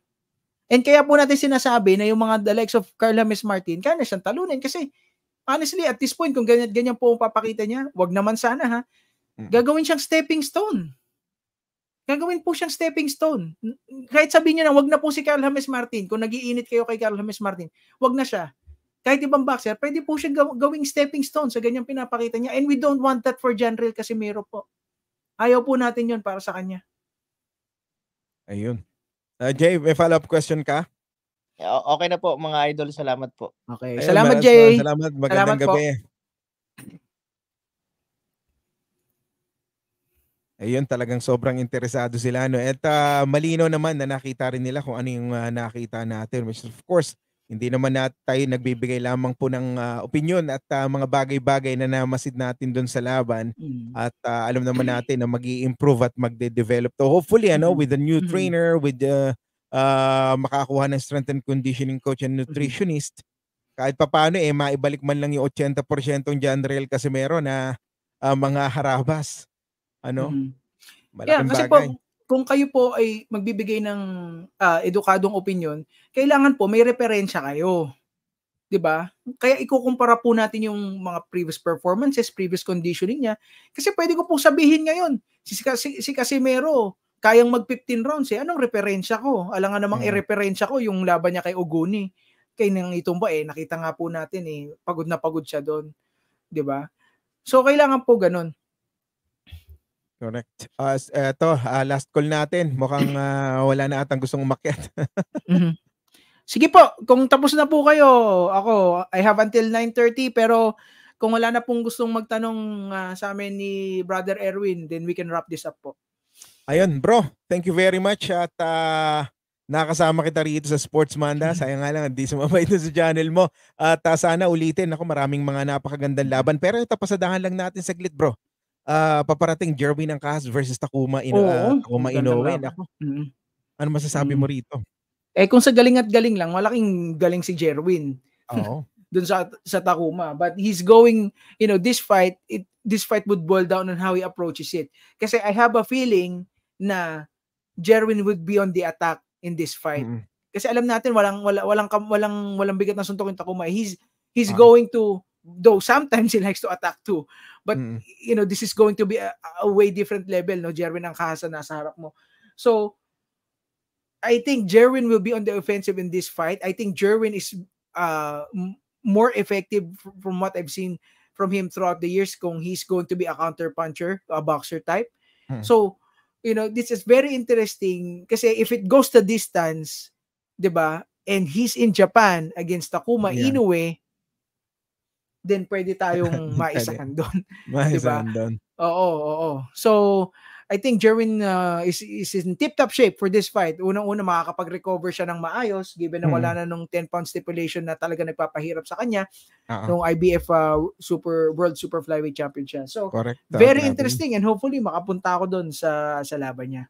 And kaya po natin sinasabi na yung mga the likes of Carla Miss Martin, kaya na siyang talunin kasi honestly, at this point, kung ganyan, ganyan po ang papakita niya, wag naman sana ha, mm. gagawin siyang stepping stone. Gagawin po siyang stepping stone. Kahit sabihin niya na, wag na po si Carl James Martin, kung nagiinit kayo kay Carl James Martin, wag na siya kahit ibang boxer, pwede po siyang gawing stepping stone sa ganyang pinapakita niya. And we don't want that for General Casimiro po. Ayaw po natin yon para sa kanya. Ayun. Uh, Jay, may follow-up question ka? Okay na po, mga idol. Salamat po. Okay. Ayun, salamat, maras, Jay. Oh, salamat. Magandang salamat gabi. Po. Ayun, talagang sobrang interesado sila. No? At uh, ah, malino naman na nakita rin nila kung ano yung uh, nakita natin. Which of course, hindi naman na tayo nagbibigay lamang po ng uh, ah, opinion at uh, mga bagay-bagay na namasid natin doon sa laban mm. at uh, alam naman natin na mag improve at magde-develop to. Hopefully ano mm-hmm. with a new mm-hmm. trainer with the uh, uh, makakuha ng strength and conditioning coach and mm-hmm. nutritionist mm-hmm. kahit papaano eh maibalik man lang yung 80% ng Janrel Casimero na uh, mga harabas. Ano? Mm-hmm. Malaking yeah, kasi bagay. Po, kung kayo po ay magbibigay ng uh, edukadong opinion, kailangan po may referensya kayo. 'Di ba? Kaya ikukumpara po natin yung mga previous performances, previous conditioning niya. Kasi pwede ko pong sabihin ngayon, si si, si Casimero, kayang mag 15 rounds eh. Anong referensya ko? Alam nga namang hmm. i-referensya ko yung laban niya kay Oguni. Kay nang itumba eh, nakita nga po natin eh, pagod na pagod siya doon. 'Di ba? So kailangan po ganun. Correct. Uh, ah, ito, uh, ah, last call natin. Mukhang uh, *clears throat* wala na atang gustong umakyat. *laughs* mm-hmm. Sige po, kung tapos na po kayo, ako, I have until 9.30, pero kung wala na pong gustong magtanong uh, sa amin ni Brother Erwin, then we can wrap this up po. Ayun, bro. Thank you very much at uh, nakasama kita rito sa Sports Manda. Mm-hmm. Sayang nga lang, hindi sumabay ito sa channel mo. At uh, sana ulitin. Ako, maraming mga napakagandang laban. Pero ito, pasadahan lang natin saglit, bro uh, paparating Jerwin ng Angkas versus Takuma in uh, ah, Takuma Inoue. Ako. Mm-hmm. Ano masasabi mm-hmm. mo rito? Eh kung sa galing at galing lang, malaking galing si Jerwin. *laughs* Oo. Doon sa sa Takuma, but he's going, you know, this fight, it this fight would boil down on how he approaches it. Kasi I have a feeling na Jerwin would be on the attack in this fight. Mm-hmm. Kasi alam natin walang wala, walang walang walang bigat na suntok yung Takuma. He's he's uh-huh. going to though sometimes *laughs* he likes to attack too. But mm. you know, this is going to be a, a way different level, no? Jerwin ang kahasan nasa harap mo. So I think Jerwin will be on the offensive in this fight. I think Jerwin is uh more effective from what I've seen from him throughout the years kung he's going to be a counter puncher, a boxer type. Hmm. So, you know, this is very interesting kasi if it goes the distance, 'di ba? And he's in Japan against Takuma yeah. Inoue, then pwede tayong *laughs* maisahan doon. *laughs* maisahan doon. Oo, oo, So, I think Jerwin uh, is, is in tip-top shape for this fight. Unang-una, makakapag-recover siya ng maayos given na wala mm. na nung 10-pound stipulation na talaga nagpapahirap sa kanya uh-huh. nung IBF uh, Super World Super Flyweight Championship. So, Correct. Ah, very natin. interesting and hopefully makapunta ako doon sa, sa laban niya.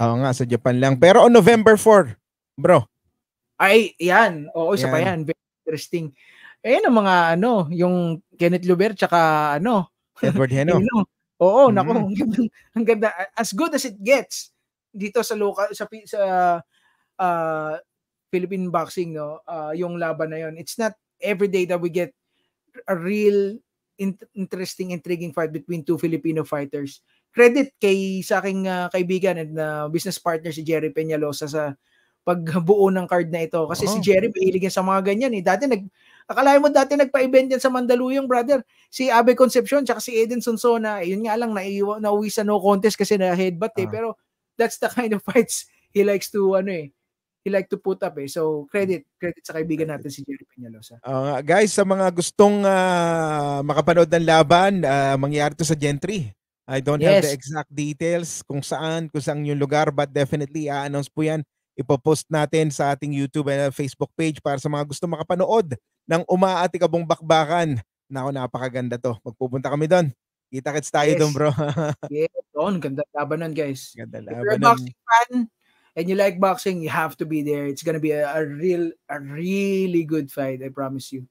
Oo nga, sa Japan lang. Pero on November 4, bro. Ay, yan. Oo, isa yan. pa yan. Very interesting. Eh, ng mga ano, yung Kenneth Luber tsaka ano. Edward Heno. *laughs* Heno. Oo, mm. Mm-hmm. nako, ang ganda, ang ganda. As good as it gets dito sa local sa sa uh, Philippine boxing no, uh, yung laban na yon. It's not every day that we get a real in- interesting intriguing fight between two Filipino fighters. Credit kay sa aking uh, kaibigan and uh, business partner si Jerry Peñalosa sa pagbuo ng card na ito kasi oh. si Jerry mahilig sa mga ganyan eh. Dati nag Akala mo dati nagpa-event yan sa Mandaluyong, brother. Si Abe Concepcion tsaka si Eden Sonsona, yun nga lang, naiwa, nauwi sa no contest kasi na-headbutt eh. Uh-huh. Pero that's the kind of fights he likes to, ano eh, he like to put up eh. So credit, credit sa kaibigan natin si Jerry Peñalosa. Uh, guys, sa mga gustong uh, makapanood ng laban, uh, mangyari to sa Gentry. I don't yes. have the exact details kung saan, kung saan yung lugar, but definitely i-announce uh, po yan ipopost natin sa ating YouTube and Facebook page para sa mga gusto makapanood ng umaatikabong bakbakan. Nako, napakaganda to. Magpupunta kami doon. Kita kits tayo yes. doon, bro. *laughs* yes, doon. Ganda laban labanan, guys. Ganda labanan. If you're a boxing fan and you like boxing, you have to be there. It's gonna be a, a real, a really good fight. I promise you.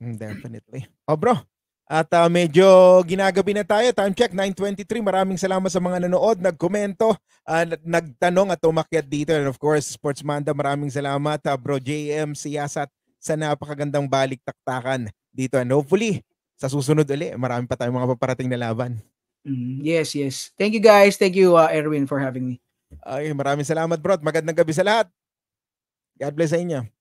Mm, definitely. Oh, bro. At uh, medyo ginagabi na tayo. Time check, 9.23. Maraming salamat sa mga nanood, nagkomento, uh, nagtanong at umakyat dito. And of course, Sports Manda, maraming salamat. Uh, bro JM, siyasat sa napakagandang balik taktakan dito. And hopefully, sa susunod uli, marami pa tayong mga paparating na laban. Mm, yes, yes. Thank you guys. Thank you, uh, Erwin, for having me. Ay, maraming salamat, bro. Magandang gabi sa lahat. God bless sa inyo.